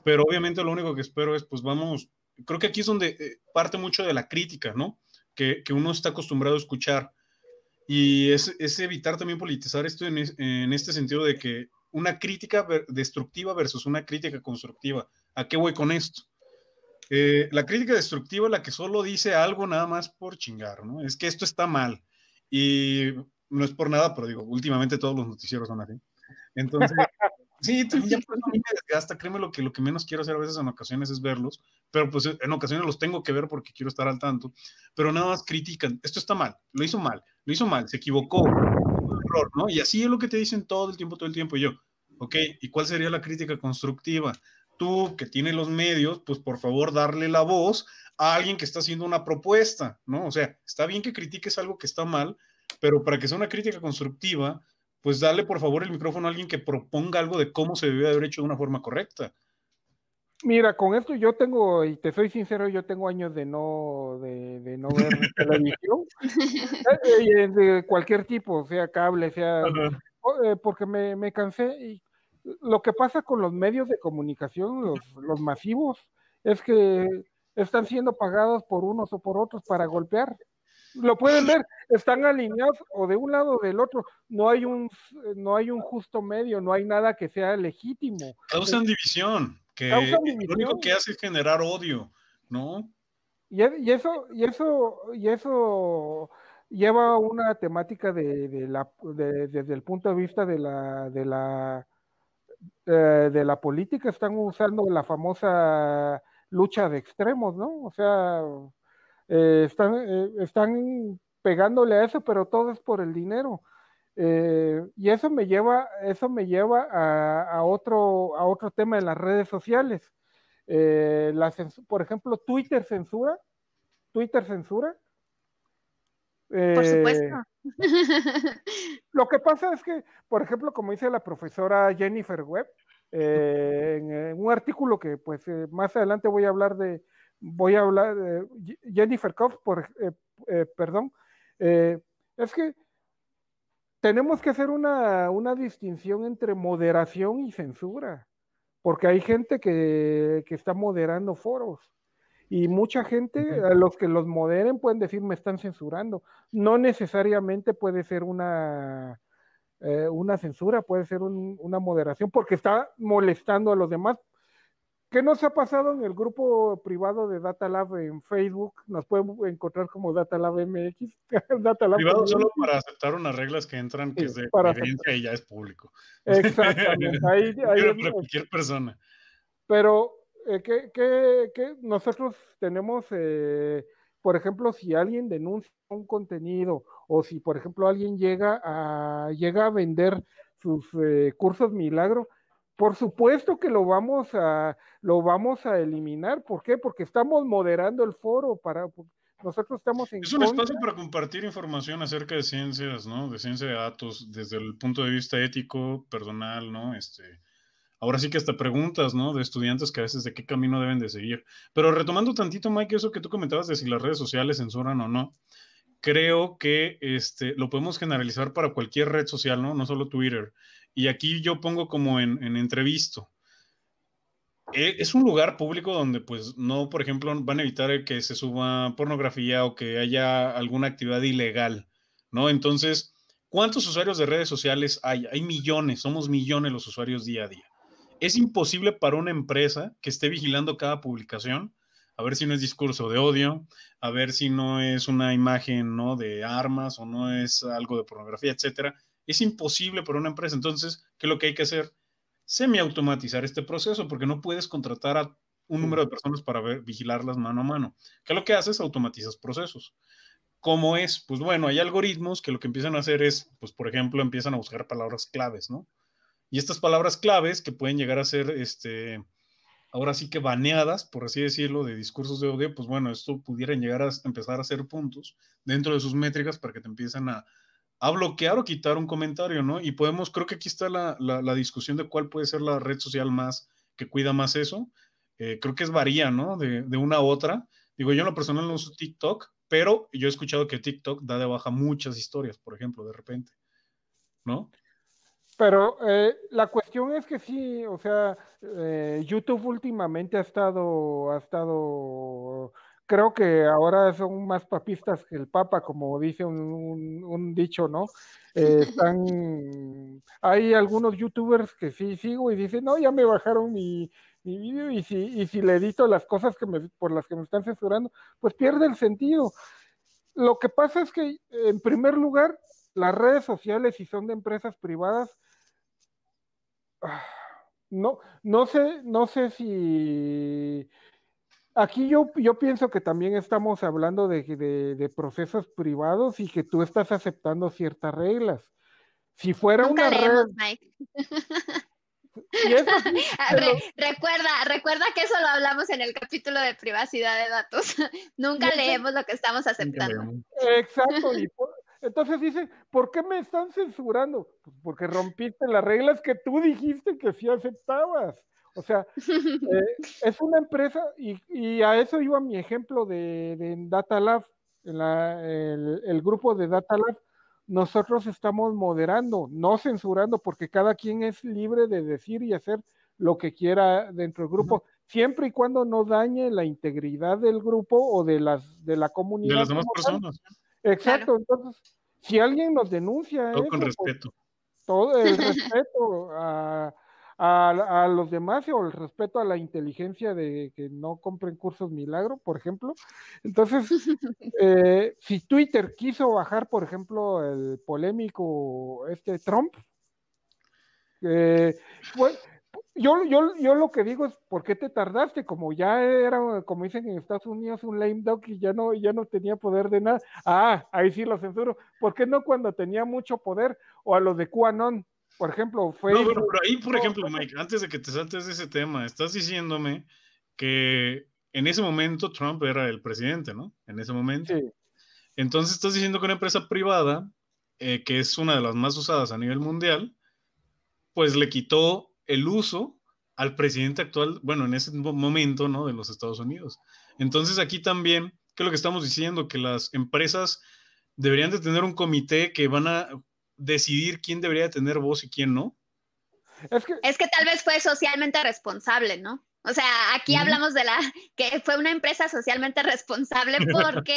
pero obviamente lo único que espero es, pues vamos, creo que aquí es donde eh, parte mucho de la crítica, ¿no? Que, uno está acostumbrado a escuchar. Y es, evitar también politizar esto en, en este sentido de que una crítica destructiva versus una crítica constructiva. ¿A qué voy con esto? Eh, la crítica destructiva es la que solo dice algo nada más por chingar, ¿no? Es que esto está mal. Y no es por nada, pero digo, últimamente todos los noticieros son así. Entonces, sí, ya créeme lo que lo que menos quiero hacer a veces en ocasiones es verlos, pero pues en ocasiones los tengo que ver porque quiero estar al tanto, pero nada más critican, esto está mal, lo hizo mal, lo hizo mal, se equivocó, y así es lo que te dicen todo el tiempo, todo el tiempo. Y yo, ok, ¿y cuál sería la crítica constructiva? Tú que tienes los medios, pues por favor darle la voz a alguien que está haciendo una propuesta, ¿no? O sea, está bien que critiques algo que está mal, pero para que sea una crítica constructiva, pues dale por favor el micrófono a alguien que proponga algo de cómo se debe haber hecho de una forma correcta. Mira, con esto yo tengo, y te soy sincero, yo tengo años de no, de, no ver televisión eh, eh, de cualquier tipo, sea cable, sea, eh, porque me, cansé. Y lo que pasa con los medios de comunicación, los, masivos, es que están siendo pagados por unos o por otros para golpear. Lo pueden ver, están alineados o de un lado o del otro. No hay un, no hay un justo medio, no hay nada que sea legítimo. Usan división lo único que hace es generar odio, ¿no? E, y, eso, y eso, y eso lleva una temática de, la, desde el punto de vista de la, de la, eh, de la política, están usando la famosa lucha de extremos, ¿no? O sea, eh, eh, están pegándole a eso, pero todo es por el dinero. Eh, y eso me lleva, eso me lleva a, otro, a otro tema de las redes sociales. Eh, por ejemplo, Twitter censura. Twitter censura. por eh, supuesto. Lo que pasa es que, por ejemplo, como dice la profesora Jennifer Webb, en, un artículo que pues más adelante voy a hablar de, voy a hablar de Jennifer Cox, por, perdón, es que tenemos que hacer una, distinción entre moderación y censura, porque hay gente que, está moderando foros y mucha gente, a los que los moderen pueden decir me están censurando. No necesariamente puede ser una, eh, una censura, puede ser una moderación porque está molestando a los demás ¿Qué nos ha pasado en el grupo privado de Datalab en Facebook? Nos pueden encontrar como Data MX. Data privado solo para aceptar unas reglas que entran, que es de evidencia y ya es público. Exactamente. Ahí, Pero para cualquier persona. Pero eh, que, que, nosotros tenemos, eh, por ejemplo, si alguien denuncia un contenido o si, por ejemplo, alguien llega a, llega a vender sus eh, cursos milagro, por supuesto que lo vamos a lo vamos a eliminar. ¿Por qué? Porque estamos moderando el foro para nosotros estamos en Es un espacio para compartir información acerca de ciencias, ¿no? De ciencia de datos desde el punto de vista ético, personal, ¿no? Este Ahora sí que hasta preguntas, ¿no? De estudiantes que a veces de qué camino deben de seguir. Pero retomando tantito, Mike, eso que tú comentabas de si las redes sociales censuran o no creo que este, lo podemos generalizar para cualquier red social, ¿no? No solo Twitter. Y aquí yo pongo como en, en entrevisto. Eh, es un lugar público donde, pues, no, por ejemplo, van a evitar que se suba pornografía o que haya alguna actividad ilegal, ¿no? Entonces, ¿cuántos usuarios de redes sociales hay? Hay millones, somos millones los usuarios día a día. Es imposible para una empresa que esté vigilando cada publicación a ver si no es discurso de odio, a ver si no es una imagen ¿no? de armas o no es algo de pornografía, etcétera. Es imposible para una empresa. Entonces, ¿qué es lo que hay que hacer? Semiautomatizar este proceso, porque no puedes contratar a un número de personas para vigilarlas mano a mano. ¿Qué es lo que haces? Automatizas procesos. ¿Cómo es? Pues bueno, hay algoritmos que lo que empiezan a hacer es, pues por ejemplo, empiezan a buscar palabras claves, ¿no? Y estas palabras claves que pueden llegar a ser, este, ahora sí que baneadas, por así decirlo, de discursos de odio, pues bueno, esto pudieran llegar a empezar a hacer puntos dentro de sus métricas para que te empiecen a, bloquear o quitar un comentario, ¿no? Y podemos, creo que aquí está la, discusión de cuál puede ser la red social más que cuida más eso. Eh, creo que es varía, ¿no? De, de, una a otra. Digo, yo en lo personal no uso TikTok, pero yo he escuchado que TikTok da de baja muchas historias, por ejemplo, de repente, ¿no? Pero eh, la cuestión es que sí, o sea, eh, YouTube últimamente ha estado, ha estado, creo que ahora son más papistas que el Papa, como dice un, dicho, ¿no? Eh, están, hay algunos YouTubers que sí sigo y dicen, no, ya me bajaron mi, video vídeo y si, y si le edito las cosas que por las que me están censurando, pues pierde el sentido. Lo que pasa es que, en primer lugar, las redes sociales, si son de empresas privadas, Ah, no, no sé, no sé si aquí yo, yo pienso que también estamos hablando de, procesos privados y que tú estás aceptando ciertas reglas. Si fuera una recuerda, recuerda que eso lo hablamos en el capítulo de privacidad de datos. Nunca leemos lo que estamos aceptando. Exacto, y por, entonces dicen, ¿por qué me están censurando? Pues porque rompiste las reglas que tú dijiste que sí aceptabas. O sea, eh, es una empresa y, a eso iba mi ejemplo de, de Data Lab, la, el, grupo de Data Lab. Nosotros estamos moderando, no censurando, porque cada quien es libre de decir y hacer lo que quiera dentro del grupo, siempre y cuando no dañe la integridad del grupo o de las de la comunidad. De las demás personas. Exacto, entonces, si alguien nos denuncia... Todo con pues, respeto. todo el respeto a, los demás o el respeto a la inteligencia de que no compren cursos milagro, por ejemplo. Entonces, eh, si Twitter quiso bajar, por ejemplo, el polémico este Trump, eh, pues yo, yo lo que digo es, ¿por qué te tardaste? Como ya era, como dicen en Estados Unidos, un lame duck y ya no, ya no tenía poder de nada. Ah, ahí sí lo censuro. ¿Por qué no cuando tenía mucho poder? O a los de QAnon, por ejemplo. Fue no, pero, ahí, por ejemplo, Mike, antes de que te saltes de ese tema, estás diciéndome que en ese momento Trump era el presidente, ¿no? En ese momento. Sí. Entonces estás diciendo que una empresa privada, eh, que es una de las más usadas a nivel mundial, pues le quitó el uso al presidente actual, bueno, en ese momento, ¿no? De los Estados Unidos. Entonces aquí también, ¿qué es lo que estamos diciendo? Que las empresas deberían de tener un comité que van a decidir quién debería tener voz y quién no. Es que, es que tal vez fue socialmente responsable, ¿no? O sea, aquí hablamos de la que fue una empresa socialmente responsable porque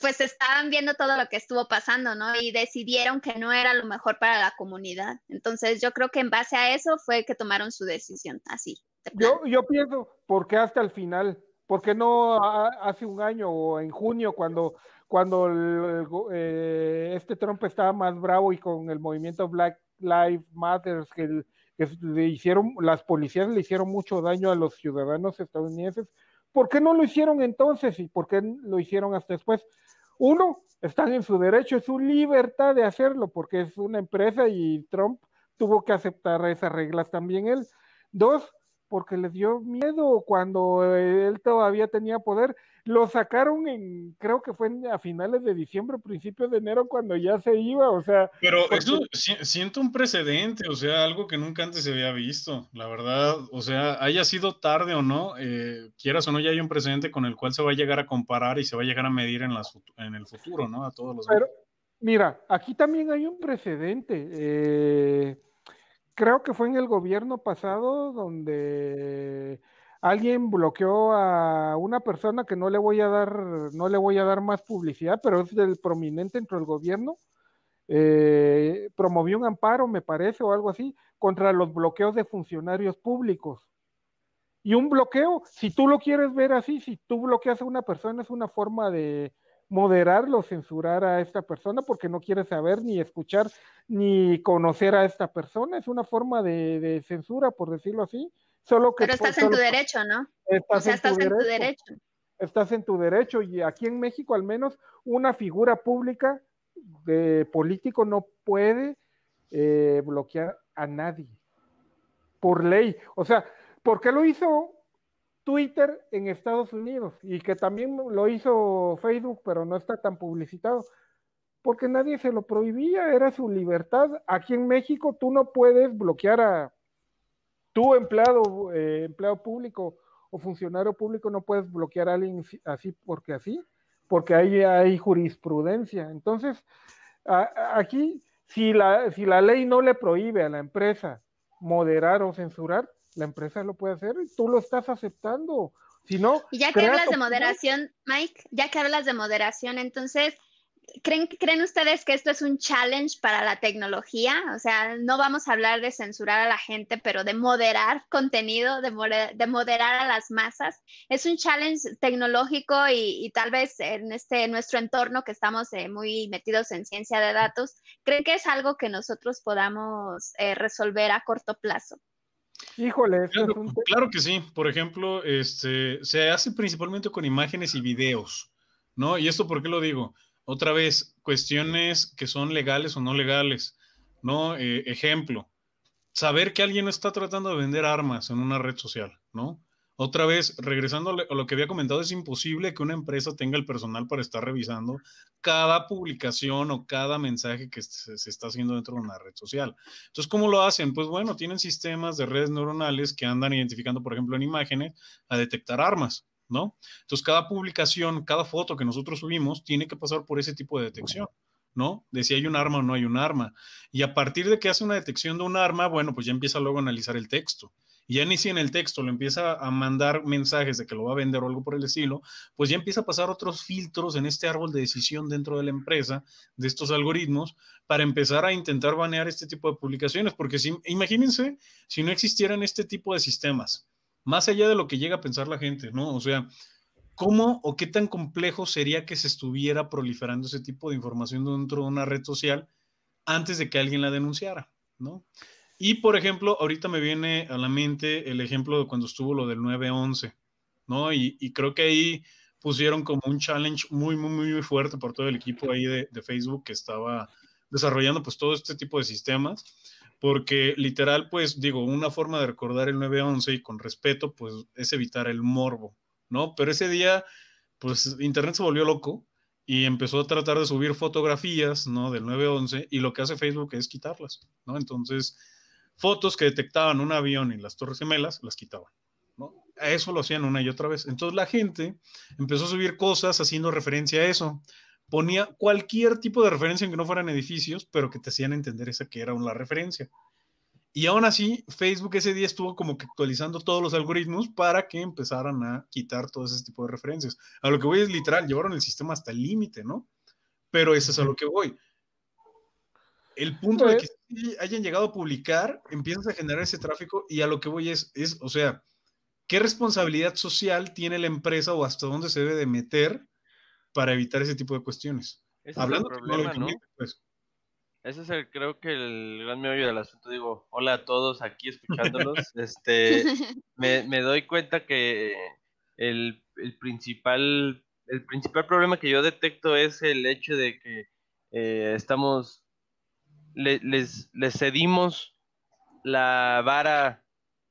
pues estaban viendo todo lo que estuvo pasando, ¿no? Y decidieron que no era lo mejor para la comunidad. Entonces, yo creo que en base a eso fue que tomaron su decisión, así. yo, pienso, ¿por qué hasta el final? ¿Por qué no hace un año o en junio cuando, cuando eh, este Trump estaba más bravo y con el movimiento Black Lives Matters que el que le hicieron, las policías le hicieron mucho daño a los ciudadanos estadounidenses. ¿Por qué no lo hicieron entonces y por qué lo hicieron hasta después? Uno, están en su derecho, es su libertad de hacerlo, porque es una empresa y Trump tuvo que aceptar esas reglas también él. Dos, porque les dio miedo cuando eh, él todavía tenía poder. Lo sacaron en, creo que fue a finales de diciembre, principios de enero, cuando ya se iba, o sea. Pero siento un precedente, o sea, algo que nunca antes se había visto, la verdad, o sea, haya sido tarde o no, eh, quieras o no, ya hay un precedente con el cual se va a llegar a comparar y se va a llegar a medir en, en el futuro, ¿no? A todos los. Pero, mira, aquí también hay un precedente. Eh creo que fue en el gobierno pasado donde alguien bloqueó a una persona que no le voy a dar, no le voy a dar más publicidad, pero es del prominente dentro del gobierno. Eh, promovió un amparo, me parece, o algo así, contra los bloqueos de funcionarios públicos. Y un bloqueo, si tú lo quieres ver así, si tú bloqueas a una persona, es una forma de, moderarlo, censurar a esta persona porque no quiere saber ni escuchar ni conocer a esta persona. Es una forma de, censura, por decirlo así. Solo que, Pero pues, estás en tu derecho, ¿no? Estás o sea, en estás tu en derecho, tu derecho. Estás en tu derecho y aquí en México al menos una figura pública de político no puede eh, bloquear a nadie por ley. O sea, ¿por qué lo hizo Twitter en Estados Unidos y que también lo hizo Facebook, pero no está tan publicitado, porque nadie se lo prohibía, era su libertad. Aquí en México tú no puedes bloquear a tu empleado, eh, empleado público o funcionario público, no puedes bloquear a alguien así porque así, porque ahí hay jurisprudencia. Entonces, aquí, si la, si la ley no le prohíbe a la empresa moderar o censurar, la empresa lo puede hacer y tú lo estás aceptando. Si no, ya que hablas de moderación, Mike, ya que hablas de moderación, entonces, ¿creen, ¿creen ustedes que esto es un challenge para la tecnología? O sea, no vamos a hablar de censurar a la gente, pero de moderar contenido, de, de moderar a las masas. Es un challenge tecnológico y, tal vez en este nuestro entorno que estamos eh, muy metidos en ciencia de datos, ¿creen que es algo que nosotros podamos eh, resolver a corto plazo? Híjole, claro, que sí. Por ejemplo, este, se hace principalmente con imágenes y videos, ¿no? Y esto, ¿por qué lo digo? Otra vez, cuestiones que son legales o no legales, ¿no? Eh, ejemplo, saber que alguien está tratando de vender armas en una red social, ¿no? otra vez, regresando a lo que había comentado, es imposible que una empresa tenga el personal para estar revisando cada publicación o cada mensaje que se, está haciendo dentro de una red social. Entonces, ¿cómo lo hacen? Pues bueno, tienen sistemas de redes neuronales que andan identificando, por ejemplo, en imágenes, a detectar armas. ¿No? Entonces, cada publicación, cada foto que nosotros subimos tiene que pasar por ese tipo de detección. ¿no? De si hay un arma o no hay un arma. Y a partir de que hace una detección de un arma, bueno, pues ya empieza luego a analizar el texto y ya ni si en el texto le empieza a mandar mensajes de que lo va a vender o algo por el estilo, pues ya empieza a pasar otros filtros en este árbol de decisión dentro de la empresa, de estos algoritmos, para empezar a intentar banear este tipo de publicaciones, porque si, imagínense si no existieran este tipo de sistemas, más allá de lo que llega a pensar la gente, ¿no? O sea, ¿cómo o qué tan complejo sería que se estuviera proliferando ese tipo de información dentro de una red social antes de que alguien la denunciara, ¿no? Y por ejemplo, ahorita me viene a la mente el ejemplo de cuando estuvo lo del 9-11, ¿no? Y, creo que ahí pusieron como un challenge muy, muy, muy fuerte por todo el equipo ahí de, de Facebook que estaba desarrollando pues todo este tipo de sistemas, porque literal pues digo, una forma de recordar el 9-11 y con respeto pues es evitar el morbo, ¿no? Pero ese día pues Internet se volvió loco y empezó a tratar de subir fotografías, ¿no? Del 9-11 y lo que hace Facebook es quitarlas, ¿no? Entonces fotos que detectaban un avión en las Torres Gemelas, las quitaban. ¿no? Eso lo hacían una y otra vez. Entonces la gente empezó a subir cosas haciendo referencia a eso. Ponía cualquier tipo de referencia en que no fueran edificios, pero que te hacían entender esa que era una referencia. Y aún así, Facebook ese día estuvo como que actualizando todos los algoritmos para que empezaran a quitar todo ese tipo de referencias. A lo que voy es literal, llevaron el sistema hasta el límite, ¿no? Pero eso es a lo que voy. El punto pues de que hayan llegado a publicar, empiezas a generar ese tráfico y a lo que voy es, o sea, ¿qué responsabilidad social tiene la empresa o hasta dónde se debe de meter para evitar ese tipo de cuestiones? Ese Hablando es el problema, ¿no? Pues. Ese es el, creo que el gran meollo del asunto. Digo, hola a todos aquí escuchándolos. este, me, doy cuenta que el, principal, el principal problema que yo detecto es el hecho de que eh, estamos les, les cedimos la vara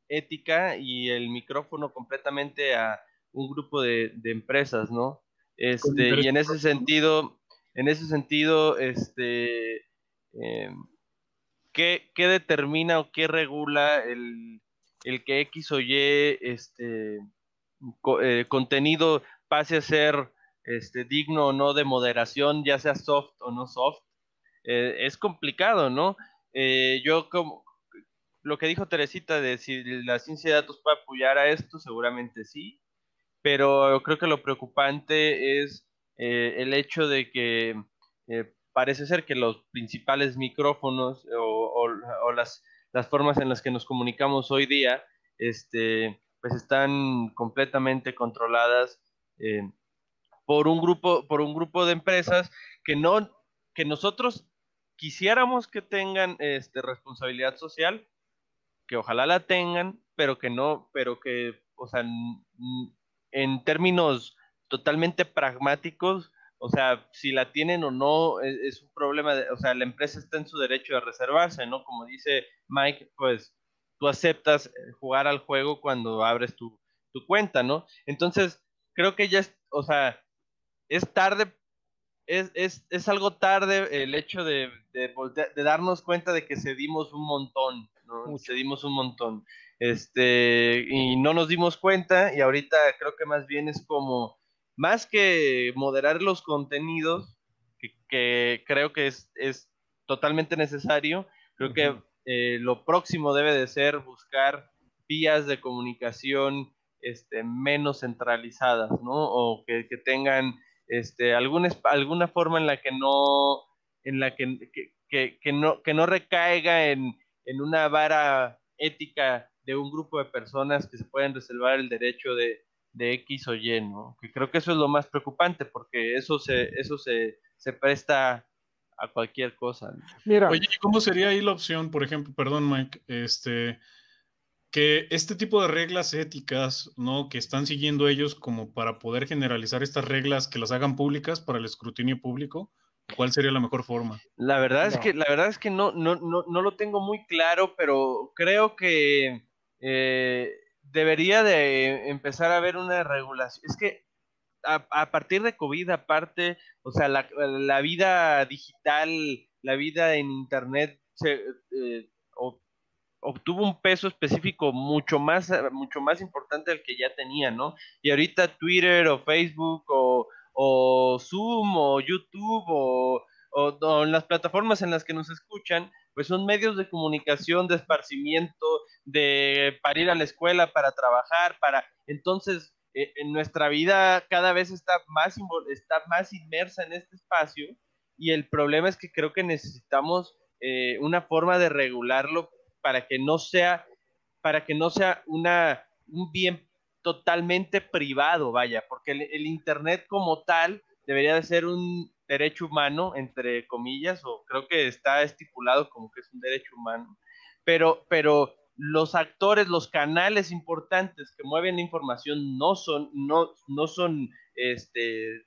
ética y el micrófono completamente a un grupo de, empresas, ¿no? Este, y en ese sentido, en ese sentido, este, em, ¿qué, determina o qué regula el, que X o Y este, eh, contenido pase a ser este, digno o no de moderación, ya sea soft o no soft? Eh, es complicado, ¿no? Eh, yo como lo que dijo Teresita de si la ciencia de datos puede apoyar a esto, seguramente sí, pero yo creo que lo preocupante es eh, el hecho de que parece ser que los principales micrófonos o, las, las, formas en las que nos comunicamos hoy día, este, pues están completamente controladas por un grupo por un grupo de empresas que no que nosotros quisiéramos que tengan este, responsabilidad social, que ojalá la tengan, pero que no, pero que, o sea, en términos totalmente pragmáticos, o sea, si la tienen o no, e, es, un problema, o sea, la empresa está en su derecho de reservarse, ¿no? Como dice Mike, pues tú aceptas eh, jugar al juego cuando abres tu, tu cuenta, ¿no? Entonces, creo que ya, es, o sea, es tarde es, algo tarde el hecho de, de, darnos cuenta de que cedimos un montón, Cedimos un montón. Este, y no nos dimos cuenta, y ahorita creo que más bien es como, más que moderar los contenidos, que, creo que es, totalmente necesario, creo que eh, lo próximo debe de ser buscar vías de comunicación este, menos centralizadas, ¿no? O que, que tengan este, alguna, alguna forma en la que no, en la que, que, no, que no recaiga en, una vara ética de un grupo de personas que se pueden reservar el derecho de, X o Y, ¿no? Que creo que eso es lo más preocupante, porque eso se, eso se, se presta a cualquier cosa. Mira. Oye, ¿cómo sería ahí la opción, por ejemplo, perdón, Mike, este, que este tipo de reglas éticas, ¿no? Que están siguiendo ellos como para poder generalizar estas reglas que las hagan públicas para el escrutinio público, ¿cuál sería la mejor forma? La verdad es que, la verdad es que no, no, no, lo tengo muy claro, pero creo que eh, debería de empezar a haber una regulación. Es que a, partir de COVID, aparte, o sea, la, la vida digital, la vida en internet se eh, o obtuvo un peso específico mucho más, eh, mucho más importante del que ya tenía, ¿no? Y ahorita Twitter o Facebook o, Zoom o YouTube o, las plataformas en las que nos escuchan, pues son medios de comunicación, de esparcimiento, de para ir a la escuela, para trabajar, para... Entonces, eh, en nuestra vida cada vez está más, está más inmersa en este espacio y el problema es que creo que necesitamos eh, una forma de regularlo para que no sea, para que no sea una, un bien totalmente privado, vaya, porque el, Internet como tal debería de ser un derecho humano, entre comillas, o creo que está estipulado como que es un derecho humano, pero, pero los actores, los canales importantes que mueven la información no son, no, no son este,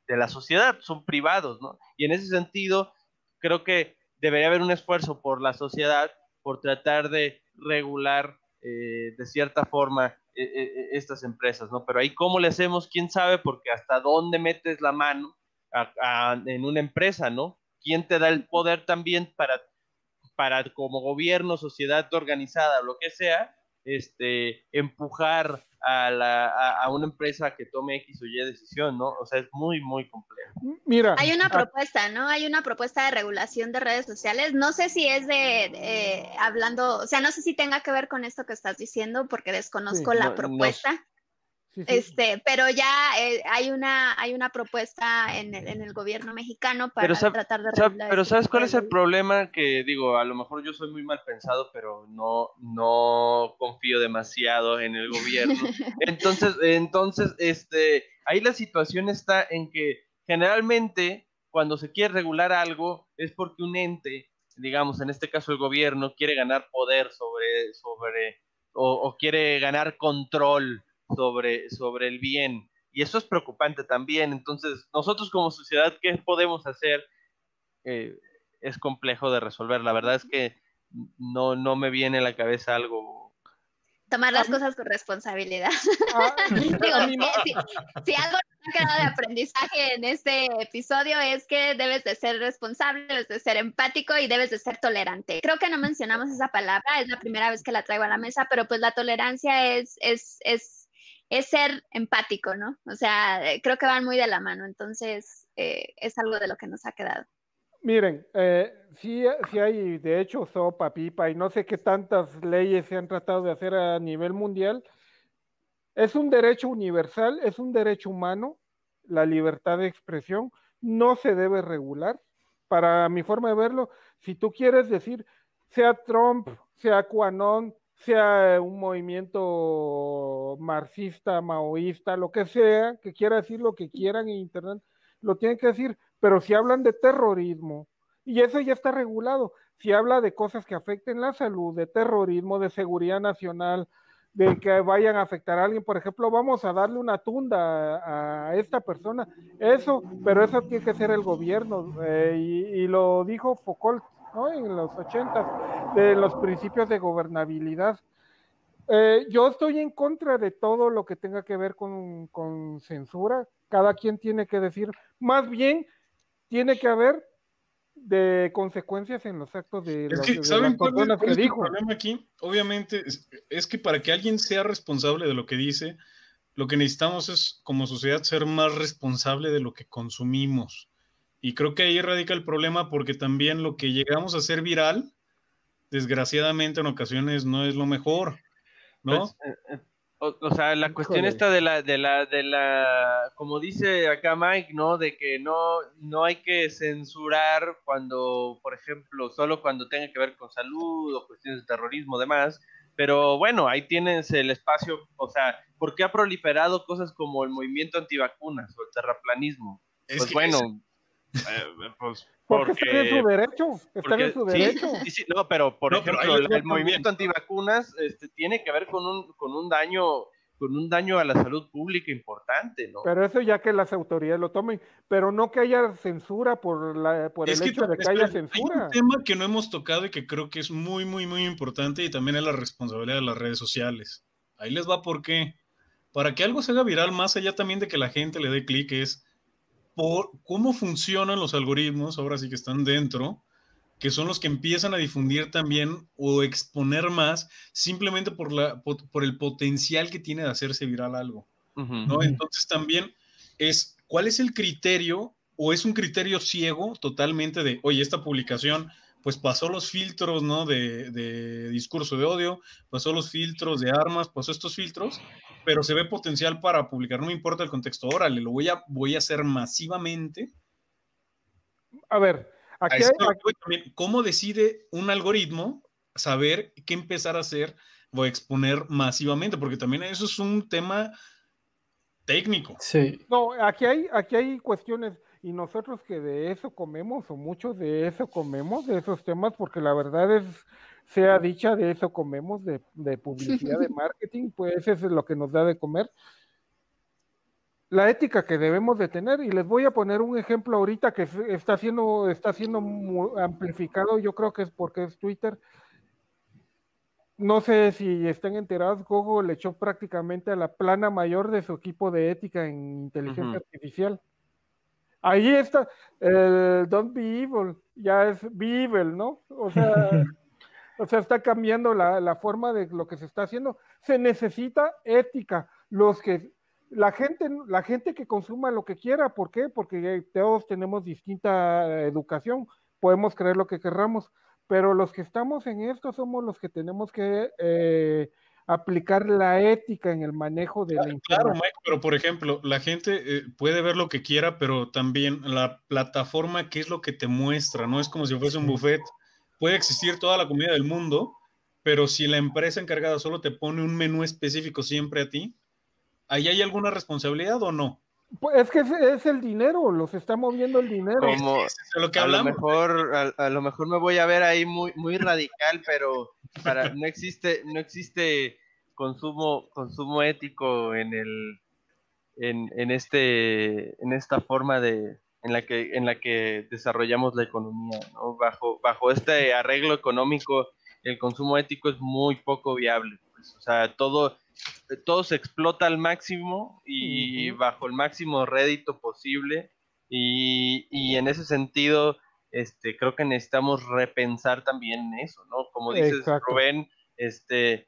de la sociedad, son privados, ¿no? Y en ese sentido, creo que debería haber un esfuerzo por la sociedad por tratar de regular eh, de cierta forma e, e, e, estas empresas, ¿no? Pero ahí cómo le hacemos, quién sabe, porque hasta dónde metes la mano en una empresa, ¿no? ¿Quién te da el poder también para, para como gobierno, sociedad organizada, lo que sea, este, empujar a, la, a, una empresa que tome X o Y decisión, ¿no? O sea, es muy, muy complejo. Mira. Hay una ah, propuesta, ¿no? Hay una propuesta de regulación de redes sociales. No sé si es de, hablando, o sea, no sé si tenga que ver con esto que estás diciendo porque desconozco la propuesta. Este, pero ya eh, hay una hay una propuesta en el, en el gobierno mexicano para tratar de pero este sabes cuál es el problema que digo a lo mejor yo soy muy mal pensado pero no no confío demasiado en el gobierno entonces entonces este ahí la situación está en que generalmente cuando se quiere regular algo es porque un ente digamos en este caso el gobierno quiere ganar poder sobre sobre o, o quiere ganar control sobre, sobre el bien. Y eso es preocupante también. Entonces, nosotros como sociedad, ¿qué podemos hacer? Eh, es complejo de resolver. La verdad es que no, no me viene a la cabeza algo. Tomar las ah, cosas con responsabilidad. Ah, si, algo ha quedado de aprendizaje en este episodio es que debes de ser responsable, debes de ser empático y debes de ser tolerante. Creo que no mencionamos esa palabra, es la primera vez que la traigo a la mesa, pero pues la tolerancia es, es, es es ser empático, ¿no? O sea, eh, creo que van muy de la mano, entonces eh, es algo de lo que nos ha quedado. Miren, eh, si hay, de hecho, sopa, pipa y no sé qué tantas leyes se han tratado de hacer a nivel mundial. Es un derecho universal, es un derecho humano, la libertad de expresión, no se debe regular. Para mi forma de verlo, si tú quieres decir, sea Trump, sea Quanon, sea un movimiento marxista, maoísta, lo que sea, que quiera decir lo que quieran en Internet, lo tienen que decir, pero si hablan de terrorismo, y eso ya está regulado, si habla de cosas que afecten la salud, de terrorismo, de seguridad nacional, de que vayan a afectar a alguien, por ejemplo, vamos a darle una tunda a, esta persona, eso, pero eso tiene que ser el gobierno, eh, y, y, lo dijo Foucault, en los 80, de los principios de gobernabilidad. Eh, yo estoy en contra de todo lo que tenga que ver con, censura. Cada quien tiene que decir, más bien tiene que haber de consecuencias en los actos de la que, ¿saben cuál, el problema aquí? Obviamente es, que para que alguien sea responsable de lo que dice, lo que necesitamos es como sociedad ser más responsable de lo que consumimos. Y creo que ahí radica el problema porque también lo que llegamos a hacer viral, desgraciadamente en ocasiones no es lo mejor, ¿no? Pues, eh, eh, o, sea, la cuestión está de la, de la, de la, como dice acá Mike, ¿no? De que no, no hay que censurar cuando, por ejemplo, solo cuando tenga que ver con salud o cuestiones de terrorismo, demás. Pero bueno, ahí tienes el espacio, o sea, ¿por qué ha proliferado cosas como el movimiento antivacunas o el terraplanismo? Es pues bueno, eh, eh, pues, porque, porque, está su derecho, está en su derecho. no, pero por ejemplo, el, movimiento antivacunas este, tiene que ver con un, con un daño con un daño a la salud pública importante, ¿no? Pero eso ya que las autoridades lo tomen, pero no que haya censura por, la, por el hecho de que haya censura. Hay un tema que no hemos tocado y que creo que es muy, muy, muy importante y también es la responsabilidad de las redes sociales. Ahí les va por qué. Para que algo se haga viral, más allá también de que la gente le dé clic, es por cómo funcionan los algoritmos, ahora sí que están dentro, que son los que empiezan a difundir también o exponer más simplemente por, la, por, el potencial que tiene de hacerse viral algo. ¿no? Entonces también es cuál es el criterio o es un criterio ciego totalmente de, oye, esta publicación pues pasó los filtros, ¿no? De, discurso de odio, pasó los filtros de armas, pasó estos filtros, pero se ve potencial para publicar, no me importa el contexto, órale, lo voy a, voy a hacer masivamente. A ver, aquí, hay, ¿cómo decide un algoritmo saber qué empezar a hacer o exponer masivamente? Porque también eso es un tema técnico. Sí. No, aquí hay, aquí hay cuestiones y nosotros que de eso comemos o muchos de eso comemos, de esos temas, porque la verdad es, sea dicha, de eso comemos, de, publicidad, de marketing, pues eso es lo que nos da de comer. La ética que debemos de tener, y les voy a poner un ejemplo ahorita que está siendo, está siendo amplificado, yo creo que es porque es Twitter. No sé si están enterados, Google le echó prácticamente a la plana mayor de su equipo de ética en inteligencia artificial. Ahí está, el Don't Be Evil, ya es Be ¿no? O sea, o está cambiando la, forma de lo que se está haciendo. Se necesita ética. Los que, la gente, la gente que consuma lo que quiera, ¿por qué? Porque todos tenemos distinta educación, podemos creer lo que querramos, pero los que estamos en esto somos los que tenemos que eh, aplicar la ética en el manejo de la Claro, Mike, pero por ejemplo, la gente eh, puede ver lo que quiera, pero también la plataforma, ¿qué es lo que te muestra? No es como si fuese un buffet. Puede existir toda la comida del mundo, pero si la empresa encargada solo te pone un menú específico siempre a ti, ¿ahí hay alguna responsabilidad o no? Pues es que es, el dinero, los está moviendo el dinero. lo a, lo mejor, lo mejor me voy a ver ahí muy, muy radical, pero no existe, no existe consumo, consumo ético en el en, en, este en esta forma de en la que en la que desarrollamos la economía ¿no? bajo bajo este arreglo económico el consumo ético es muy poco viable pues, o sea todo todo se explota al máximo y bajo el máximo rédito posible y, y, en ese sentido este creo que necesitamos repensar también eso no como dices Rubén este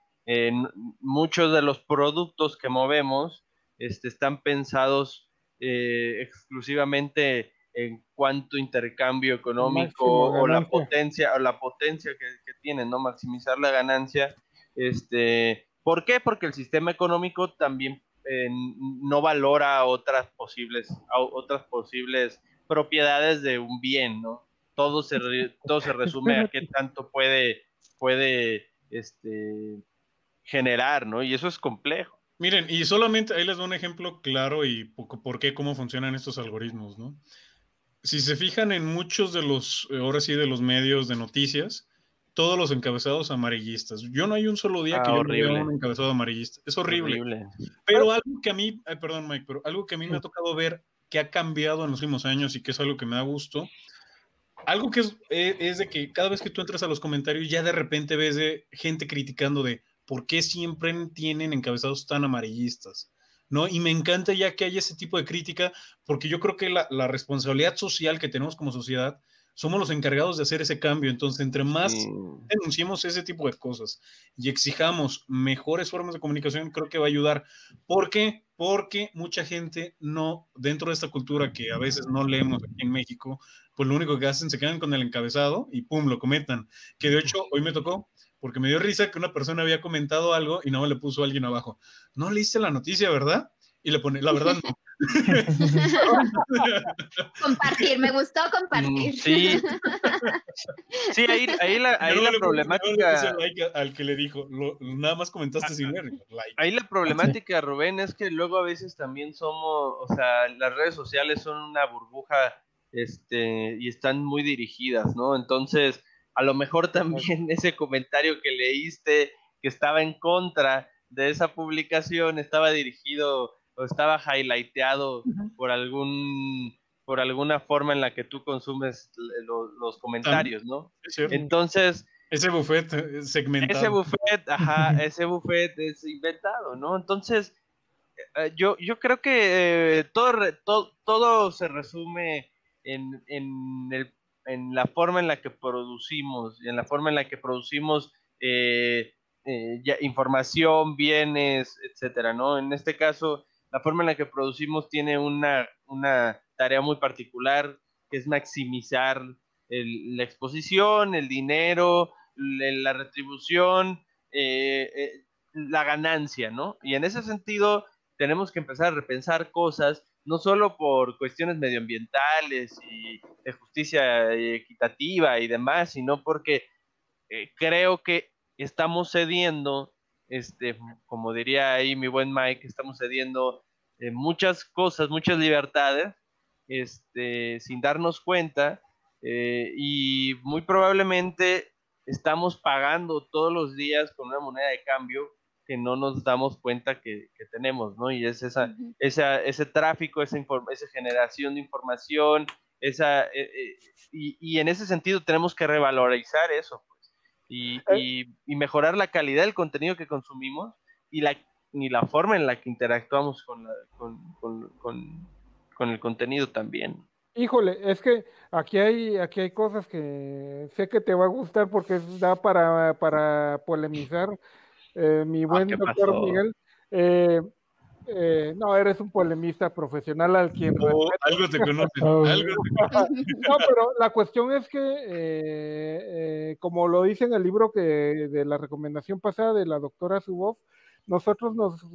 muchos de los productos que movemos este, están pensados eh, exclusivamente en cuanto intercambio económico o la potencia o la potencia que, que, tienen, ¿no? Maximizar la ganancia. Este, ¿Por qué? Porque el sistema económico también eh, no valora otras posibles, otras posibles propiedades de un bien, ¿no? Todo se, todo se resume a qué tanto puede, puede este, generar, ¿no? Y eso es complejo. Miren, y solamente ahí les doy un ejemplo claro y por, qué, cómo funcionan estos algoritmos, ¿no? Si se fijan en muchos de los, eh, ahora sí, de los medios de noticias, todos los encabezados amarillistas. Yo no hay un solo día ah, que yo no vea un encabezado amarillista. Es horrible. Pero algo que a mí, perdón Mike, pero algo que a mí me ha tocado ver que ha cambiado en los últimos años y que es algo que me da gusto. Algo que es, e, es, de que cada vez que tú entras a los comentarios ya de repente ves gente criticando de, ¿por qué siempre tienen encabezados tan amarillistas? ¿No? Y me encanta ya que hay ese tipo de crítica, porque yo creo que la, responsabilidad social que tenemos como sociedad somos los encargados de hacer ese cambio. Entonces, entre más denunciemos ese tipo de cosas y exijamos mejores formas de comunicación, creo que va a ayudar. ¿Por qué? Porque mucha gente no, dentro de esta cultura que a veces no leemos aquí en México, pues lo único que hacen, se quedan con el encabezado y pum, lo cometan. Que de hecho, hoy me tocó porque me dio risa que una persona había comentado algo y no le puso a alguien abajo. No leíste la noticia, ¿verdad? Y le pone, la verdad no. compartir, me gustó compartir. Mm, sí, sí ahí, ahí la, ahí la problemática. like al que le dijo, nada más comentaste sin ver. Ahí la problemática, ah, Rubén, es que luego a veces también somos, o sea, las redes sociales son una burbuja este, y están muy dirigidas, ¿no? Entonces, a lo mejor también ese comentario que leíste que estaba en contra de esa publicación estaba dirigido o estaba highlighteado por algún por alguna forma en la que tú consumes los comentarios, ¿no? Entonces ese buffet eh, segmentado. Ese buffet, ajá, ese buffet es inventado, ¿no? Entonces eh, yo, yo creo que eh, todo, todo, todo se resume en, en el en la forma en la que producimos, en la forma en la que producimos eh, eh, información, bienes, etcétera, ¿no? En este caso, la forma en la que producimos tiene una, tarea muy particular, que es maximizar la exposición, el dinero, la retribución, eh, la ganancia, ¿no? Y en ese sentido, tenemos que empezar a repensar cosas no solo por cuestiones medioambientales y de justicia equitativa y demás, sino porque eh, creo que estamos cediendo, este, como diría ahí mi buen Mike, estamos cediendo eh, muchas cosas, muchas libertades, este, sin darnos cuenta, eh, y muy probablemente estamos pagando todos los días con una moneda de cambio que no nos damos cuenta que, tenemos, ¿no? Y es esa, ese tráfico, esa, generación de información, esa, eh, eh, y, en ese sentido tenemos que revalorizar eso, pues, eh. y, mejorar la calidad del contenido que consumimos y la, y la forma en la que interactuamos con, el contenido también. Híjole, es que aquí hay, aquí hay cosas que sé que te va a gustar porque da para, para polemizar eh, mi ah, buen doctor Miguel, eh, eh, no, eres un polemista profesional al quien... algo te conoce algo No, pero la cuestión es que, eh, como lo dice en el libro que de la recomendación pasada de la doctora Zuboff, nosotros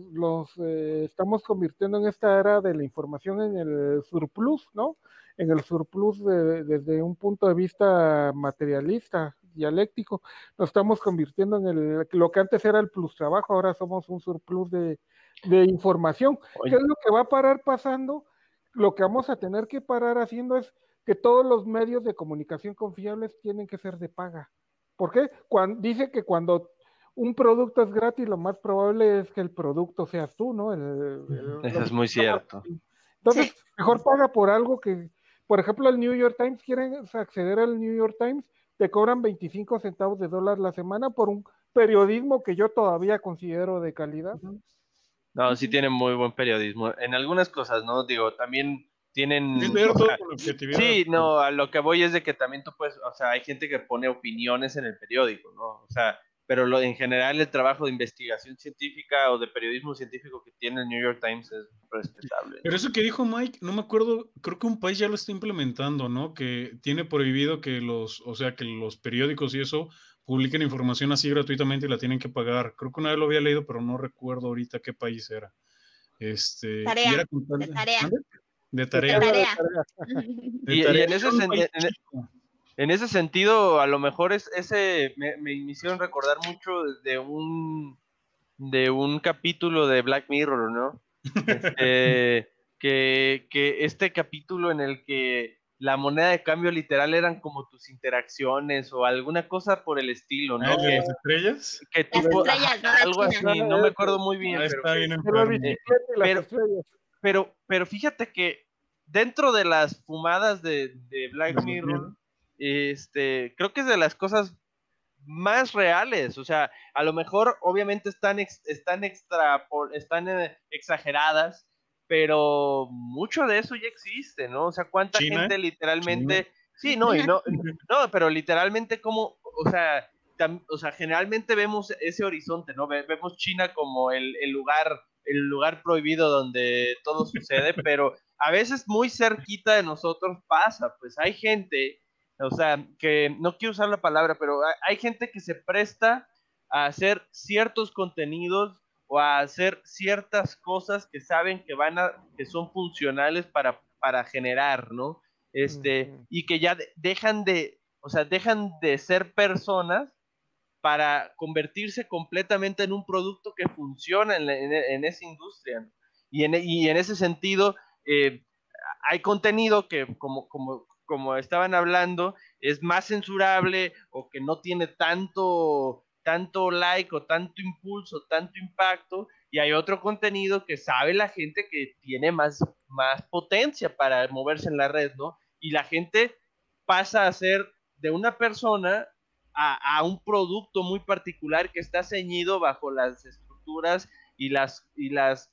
nos estamos convirtiendo en esta era de la información en el surplus, ¿no? En el surplus desde un punto de vista materialista, dialéctico. Nos estamos convirtiendo en el, lo que antes era el plus trabajo, ahora somos un surplus de, información. ¿Qué es lo que va a parar pasando? Lo que vamos a tener que parar haciendo es que todos los medios de comunicación confiables tienen que ser de paga. ¿Por qué? dice que cuando un producto es gratis, lo más probable es que el producto seas tú, ¿no? Eso es muy cierto. Entonces, mejor paga por algo que, por ejemplo, el New York Times, quieren acceder al New York Times, te cobran 25 centavos de dólar la semana por un periodismo que yo todavía considero de calidad. No, sí tienen muy buen periodismo. En algunas cosas, ¿no? Digo, también tienen... Sí, no, a lo que voy es de que también tú puedes, o sea, hay gente que pone opiniones en el periódico, ¿no? O sea, pero lo, en general el trabajo de investigación científica o de periodismo científico que tiene el New York Times es respetable. Pero eso que dijo Mike, no me acuerdo, creo que un país ya lo está implementando, ¿no? Que tiene prohibido que los, o sea, que los periódicos y eso publiquen información así gratuitamente y la tienen que pagar. Creo que una vez lo había leído, pero no recuerdo ahorita qué país era. Este, tarea, de tarea. De tarea. De tarea. Y, y en ese sentido en ese sentido, a lo mejor es, ese me, me hicieron recordar mucho de un de un capítulo de Black Mirror, ¿no? Este, que, este capítulo en el que la moneda de cambio literal eran como tus interacciones o alguna cosa por el estilo, ¿no? Ah, ¿Las estrellas? algo así, no me acuerdo muy bien. Ah, pero, pero, pero, pero, fíjate que dentro de las fumadas de, de Black Mirror este, creo que es de las cosas más reales, o sea, a lo mejor obviamente están, están, extra, están eh, exageradas, pero mucho de eso ya existe, ¿no? O sea, cuánta gente literalmente... Sí, no, no, pero literalmente como, o sea, sea, generalmente vemos ese horizonte, ¿no? Vemos China como el, lugar el lugar prohibido donde todo sucede, pero a veces muy cerquita de nosotros pasa, pues hay gente o sea, que no quiero usar la palabra, pero hay gente que se presta a hacer ciertos contenidos o a hacer ciertas cosas que saben que van a, que son funcionales para, para generar, ¿no? Este, y que ya dejan de, o sea, dejan de ser personas para convertirse completamente en un producto que funciona en, en, esa industria. Y, en, en, ese sentido, eh, hay contenido que, como, como, como estaban hablando, es más censurable o que no tiene tanto, tanto like o tanto impulso, tanto impacto, y hay otro contenido que sabe la gente que tiene más, más potencia para moverse en la red, ¿no? Y la gente pasa a ser de una persona a, a un producto muy particular que está ceñido bajo las estructuras y las, y las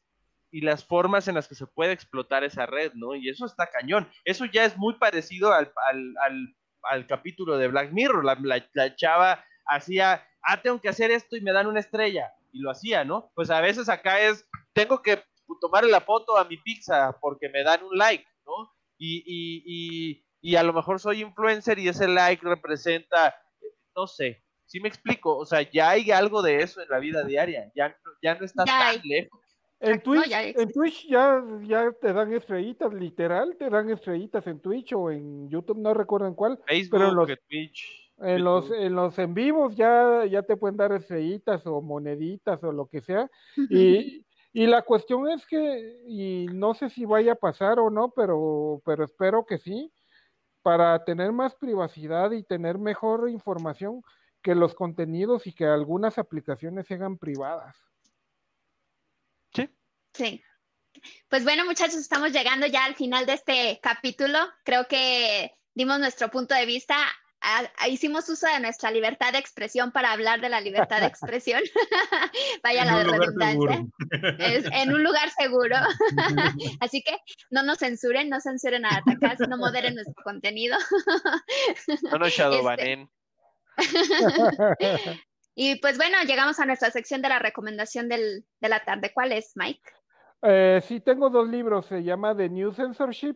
y las formas en las que se puede explotar esa red, ¿no? Y eso está cañón. Eso ya es muy parecido al, capítulo de Black Mirror. La, la, la, chava hacía, ah, tengo que hacer esto y me dan una estrella. Y lo hacía, ¿no? Pues a veces acá es, tengo que tomar la foto a mi pizza porque me dan un like, ¿no? Y, y, y, y a lo mejor soy influencer y ese like representa, no sé, si ¿Sí me explico? O sea, ya hay algo de eso en la vida diaria, ya, ya no está tan lejos. En Twitch, ya, ya, te dan estrellitas, literal, te dan estrellitas en Twitch o en YouTube, no recuerdo en cuál. Facebook, pero en los, Twitch. En los, en los vivos ya, ya te pueden dar estrellitas o moneditas o lo que sea. Y, y la cuestión es que, y no sé si vaya a pasar o no, pero, pero espero que sí, para tener más privacidad y tener mejor información, que los contenidos y que algunas aplicaciones sean privadas. Sí. Pues bueno, muchachos, estamos llegando ya al final de este capítulo. Creo que dimos nuestro punto de vista. Ah, ah, hicimos uso de nuestra libertad de expresión para hablar de la libertad de expresión. Vaya la redundancia. Es, en un lugar seguro. Así que no nos censuren, no censuren a Atacas, no moderen nuestro contenido. no nos shadowbanen. Este. y pues bueno, llegamos a nuestra sección de la recomendación de la tarde. ¿Cuál es, Mike? Eh, sí, tengo dos libros, se llama The New Censorship,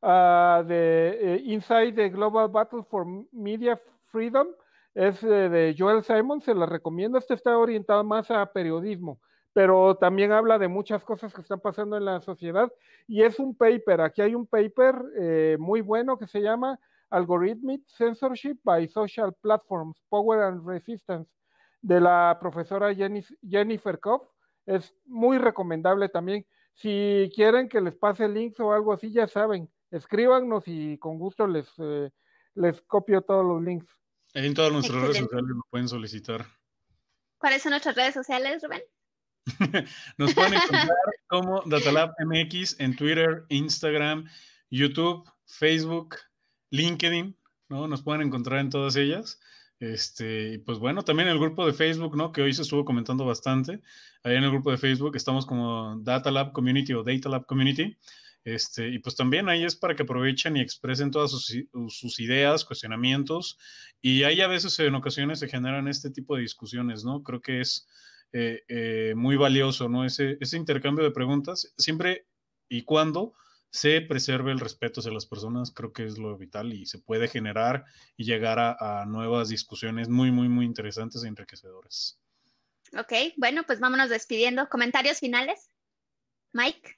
ah, de eh, Inside the Global Battle for Media Freedom, es eh, de Joel Simon, se la recomiendo, este está orientado más a periodismo, pero también habla de muchas cosas que están pasando en la sociedad y es un paper, aquí hay un paper muy bueno que se llama Algorithmic Censorship by Social Platforms, Power and Resistance, de la profesora Jennifer Koff es muy recomendable también. Si quieren que les pase links o algo así, ya saben, escríbanos y con gusto les, eh, les copio todos los links. En todas nuestras redes sociales lo pueden solicitar. ¿Cuáles son nuestras redes sociales, Rubén? Nos pueden encontrar como Datalab MX en Twitter, Instagram, YouTube, Facebook, LinkedIn, ¿no? Nos pueden encontrar en todas ellas. Este, y pues bueno, también el grupo de Facebook, ¿no? Que hoy se estuvo comentando bastante. Ahí en el grupo de Facebook estamos como Data Lab Community o Data Lab Community. Este, y pues también ahí es para que aprovechen y expresen todas sus, ideas, cuestionamientos. Y ahí a veces en ocasiones se generan este tipo de discusiones, ¿no? Creo que es eh, eh, muy valioso, ¿no? Ese, ese intercambio de preguntas, siempre y cuando se preserve el respeto hacia las personas, creo que es lo vital y se puede generar y llegar a, nuevas discusiones muy, muy, muy interesantes e enriquecedoras. Ok, bueno, pues vámonos despidiendo. ¿Comentarios finales? Mike.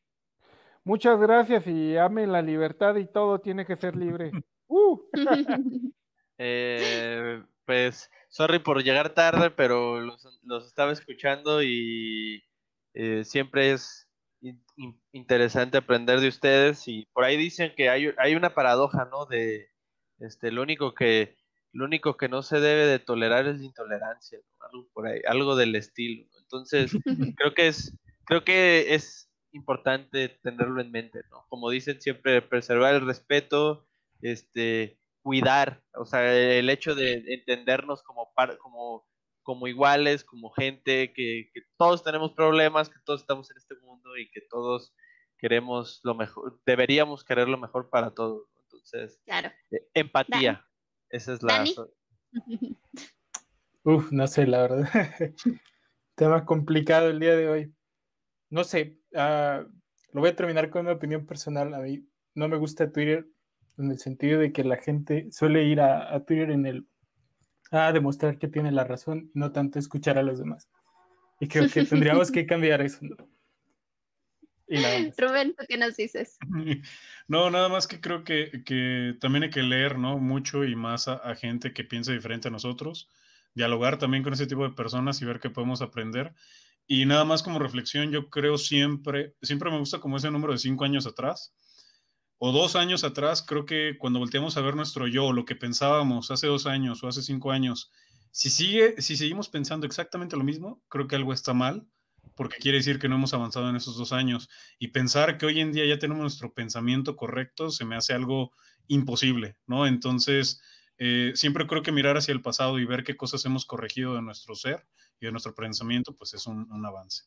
Muchas gracias y ame la libertad y todo tiene que ser libre. ¡Uh! Eh, pues, sorry por llegar tarde, pero los, estaba escuchando y eh, siempre es interesante aprender de ustedes y por ahí dicen que hay, hay una paradoja, ¿no? De este, lo único que lo único que no se debe de tolerar es intolerancia, algo por ahí, algo del estilo. Entonces, creo que es creo que es importante tenerlo en mente, ¿no? Como dicen siempre, preservar el respeto, este, cuidar, o sea, el hecho de entendernos como par, como como iguales, como gente, que, todos tenemos problemas, que todos estamos en este mundo y que todos queremos lo mejor, deberíamos querer lo mejor para todos. Entonces, eh, empatía, esa es la... Uf, no sé, la verdad. Tema complicado el día de hoy. No sé, ah, lo voy a terminar con una opinión personal. A mí no me gusta Twitter en el sentido de que la gente suele ir a Twitter en el a demostrar que tiene la razón no tanto escuchar a los demás. Y creo que tendríamos que cambiar eso. Y Rubén, qué nos dices? No, nada más que creo que, que también hay que leer, ¿no? Mucho y más a, gente que piensa diferente a nosotros, dialogar también con ese tipo de personas y ver qué podemos aprender. Y nada más como reflexión, yo creo siempre, siempre me gusta como ese número de cinco años atrás, o dos años atrás, creo que cuando volteamos a ver nuestro yo, lo que pensábamos hace dos años o hace cinco años, si, sigue, si seguimos pensando exactamente lo mismo, creo que algo está mal, porque quiere decir que no hemos avanzado en esos dos años. Y pensar que hoy en día ya tenemos nuestro pensamiento correcto se me hace algo imposible, ¿no? Entonces, eh, siempre creo que mirar hacia el pasado y ver qué cosas hemos corregido de nuestro ser y de nuestro pensamiento, pues es un avance.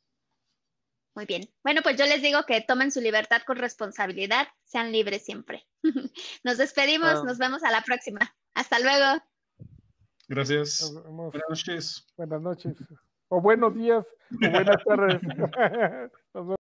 Muy bien. Bueno, pues yo les digo que tomen su libertad con responsabilidad, sean libres siempre. Nos despedimos, nos vemos a la próxima. Hasta luego. Gracias. Buenas noches. Buenas noches. O buenos días, buenas tardes.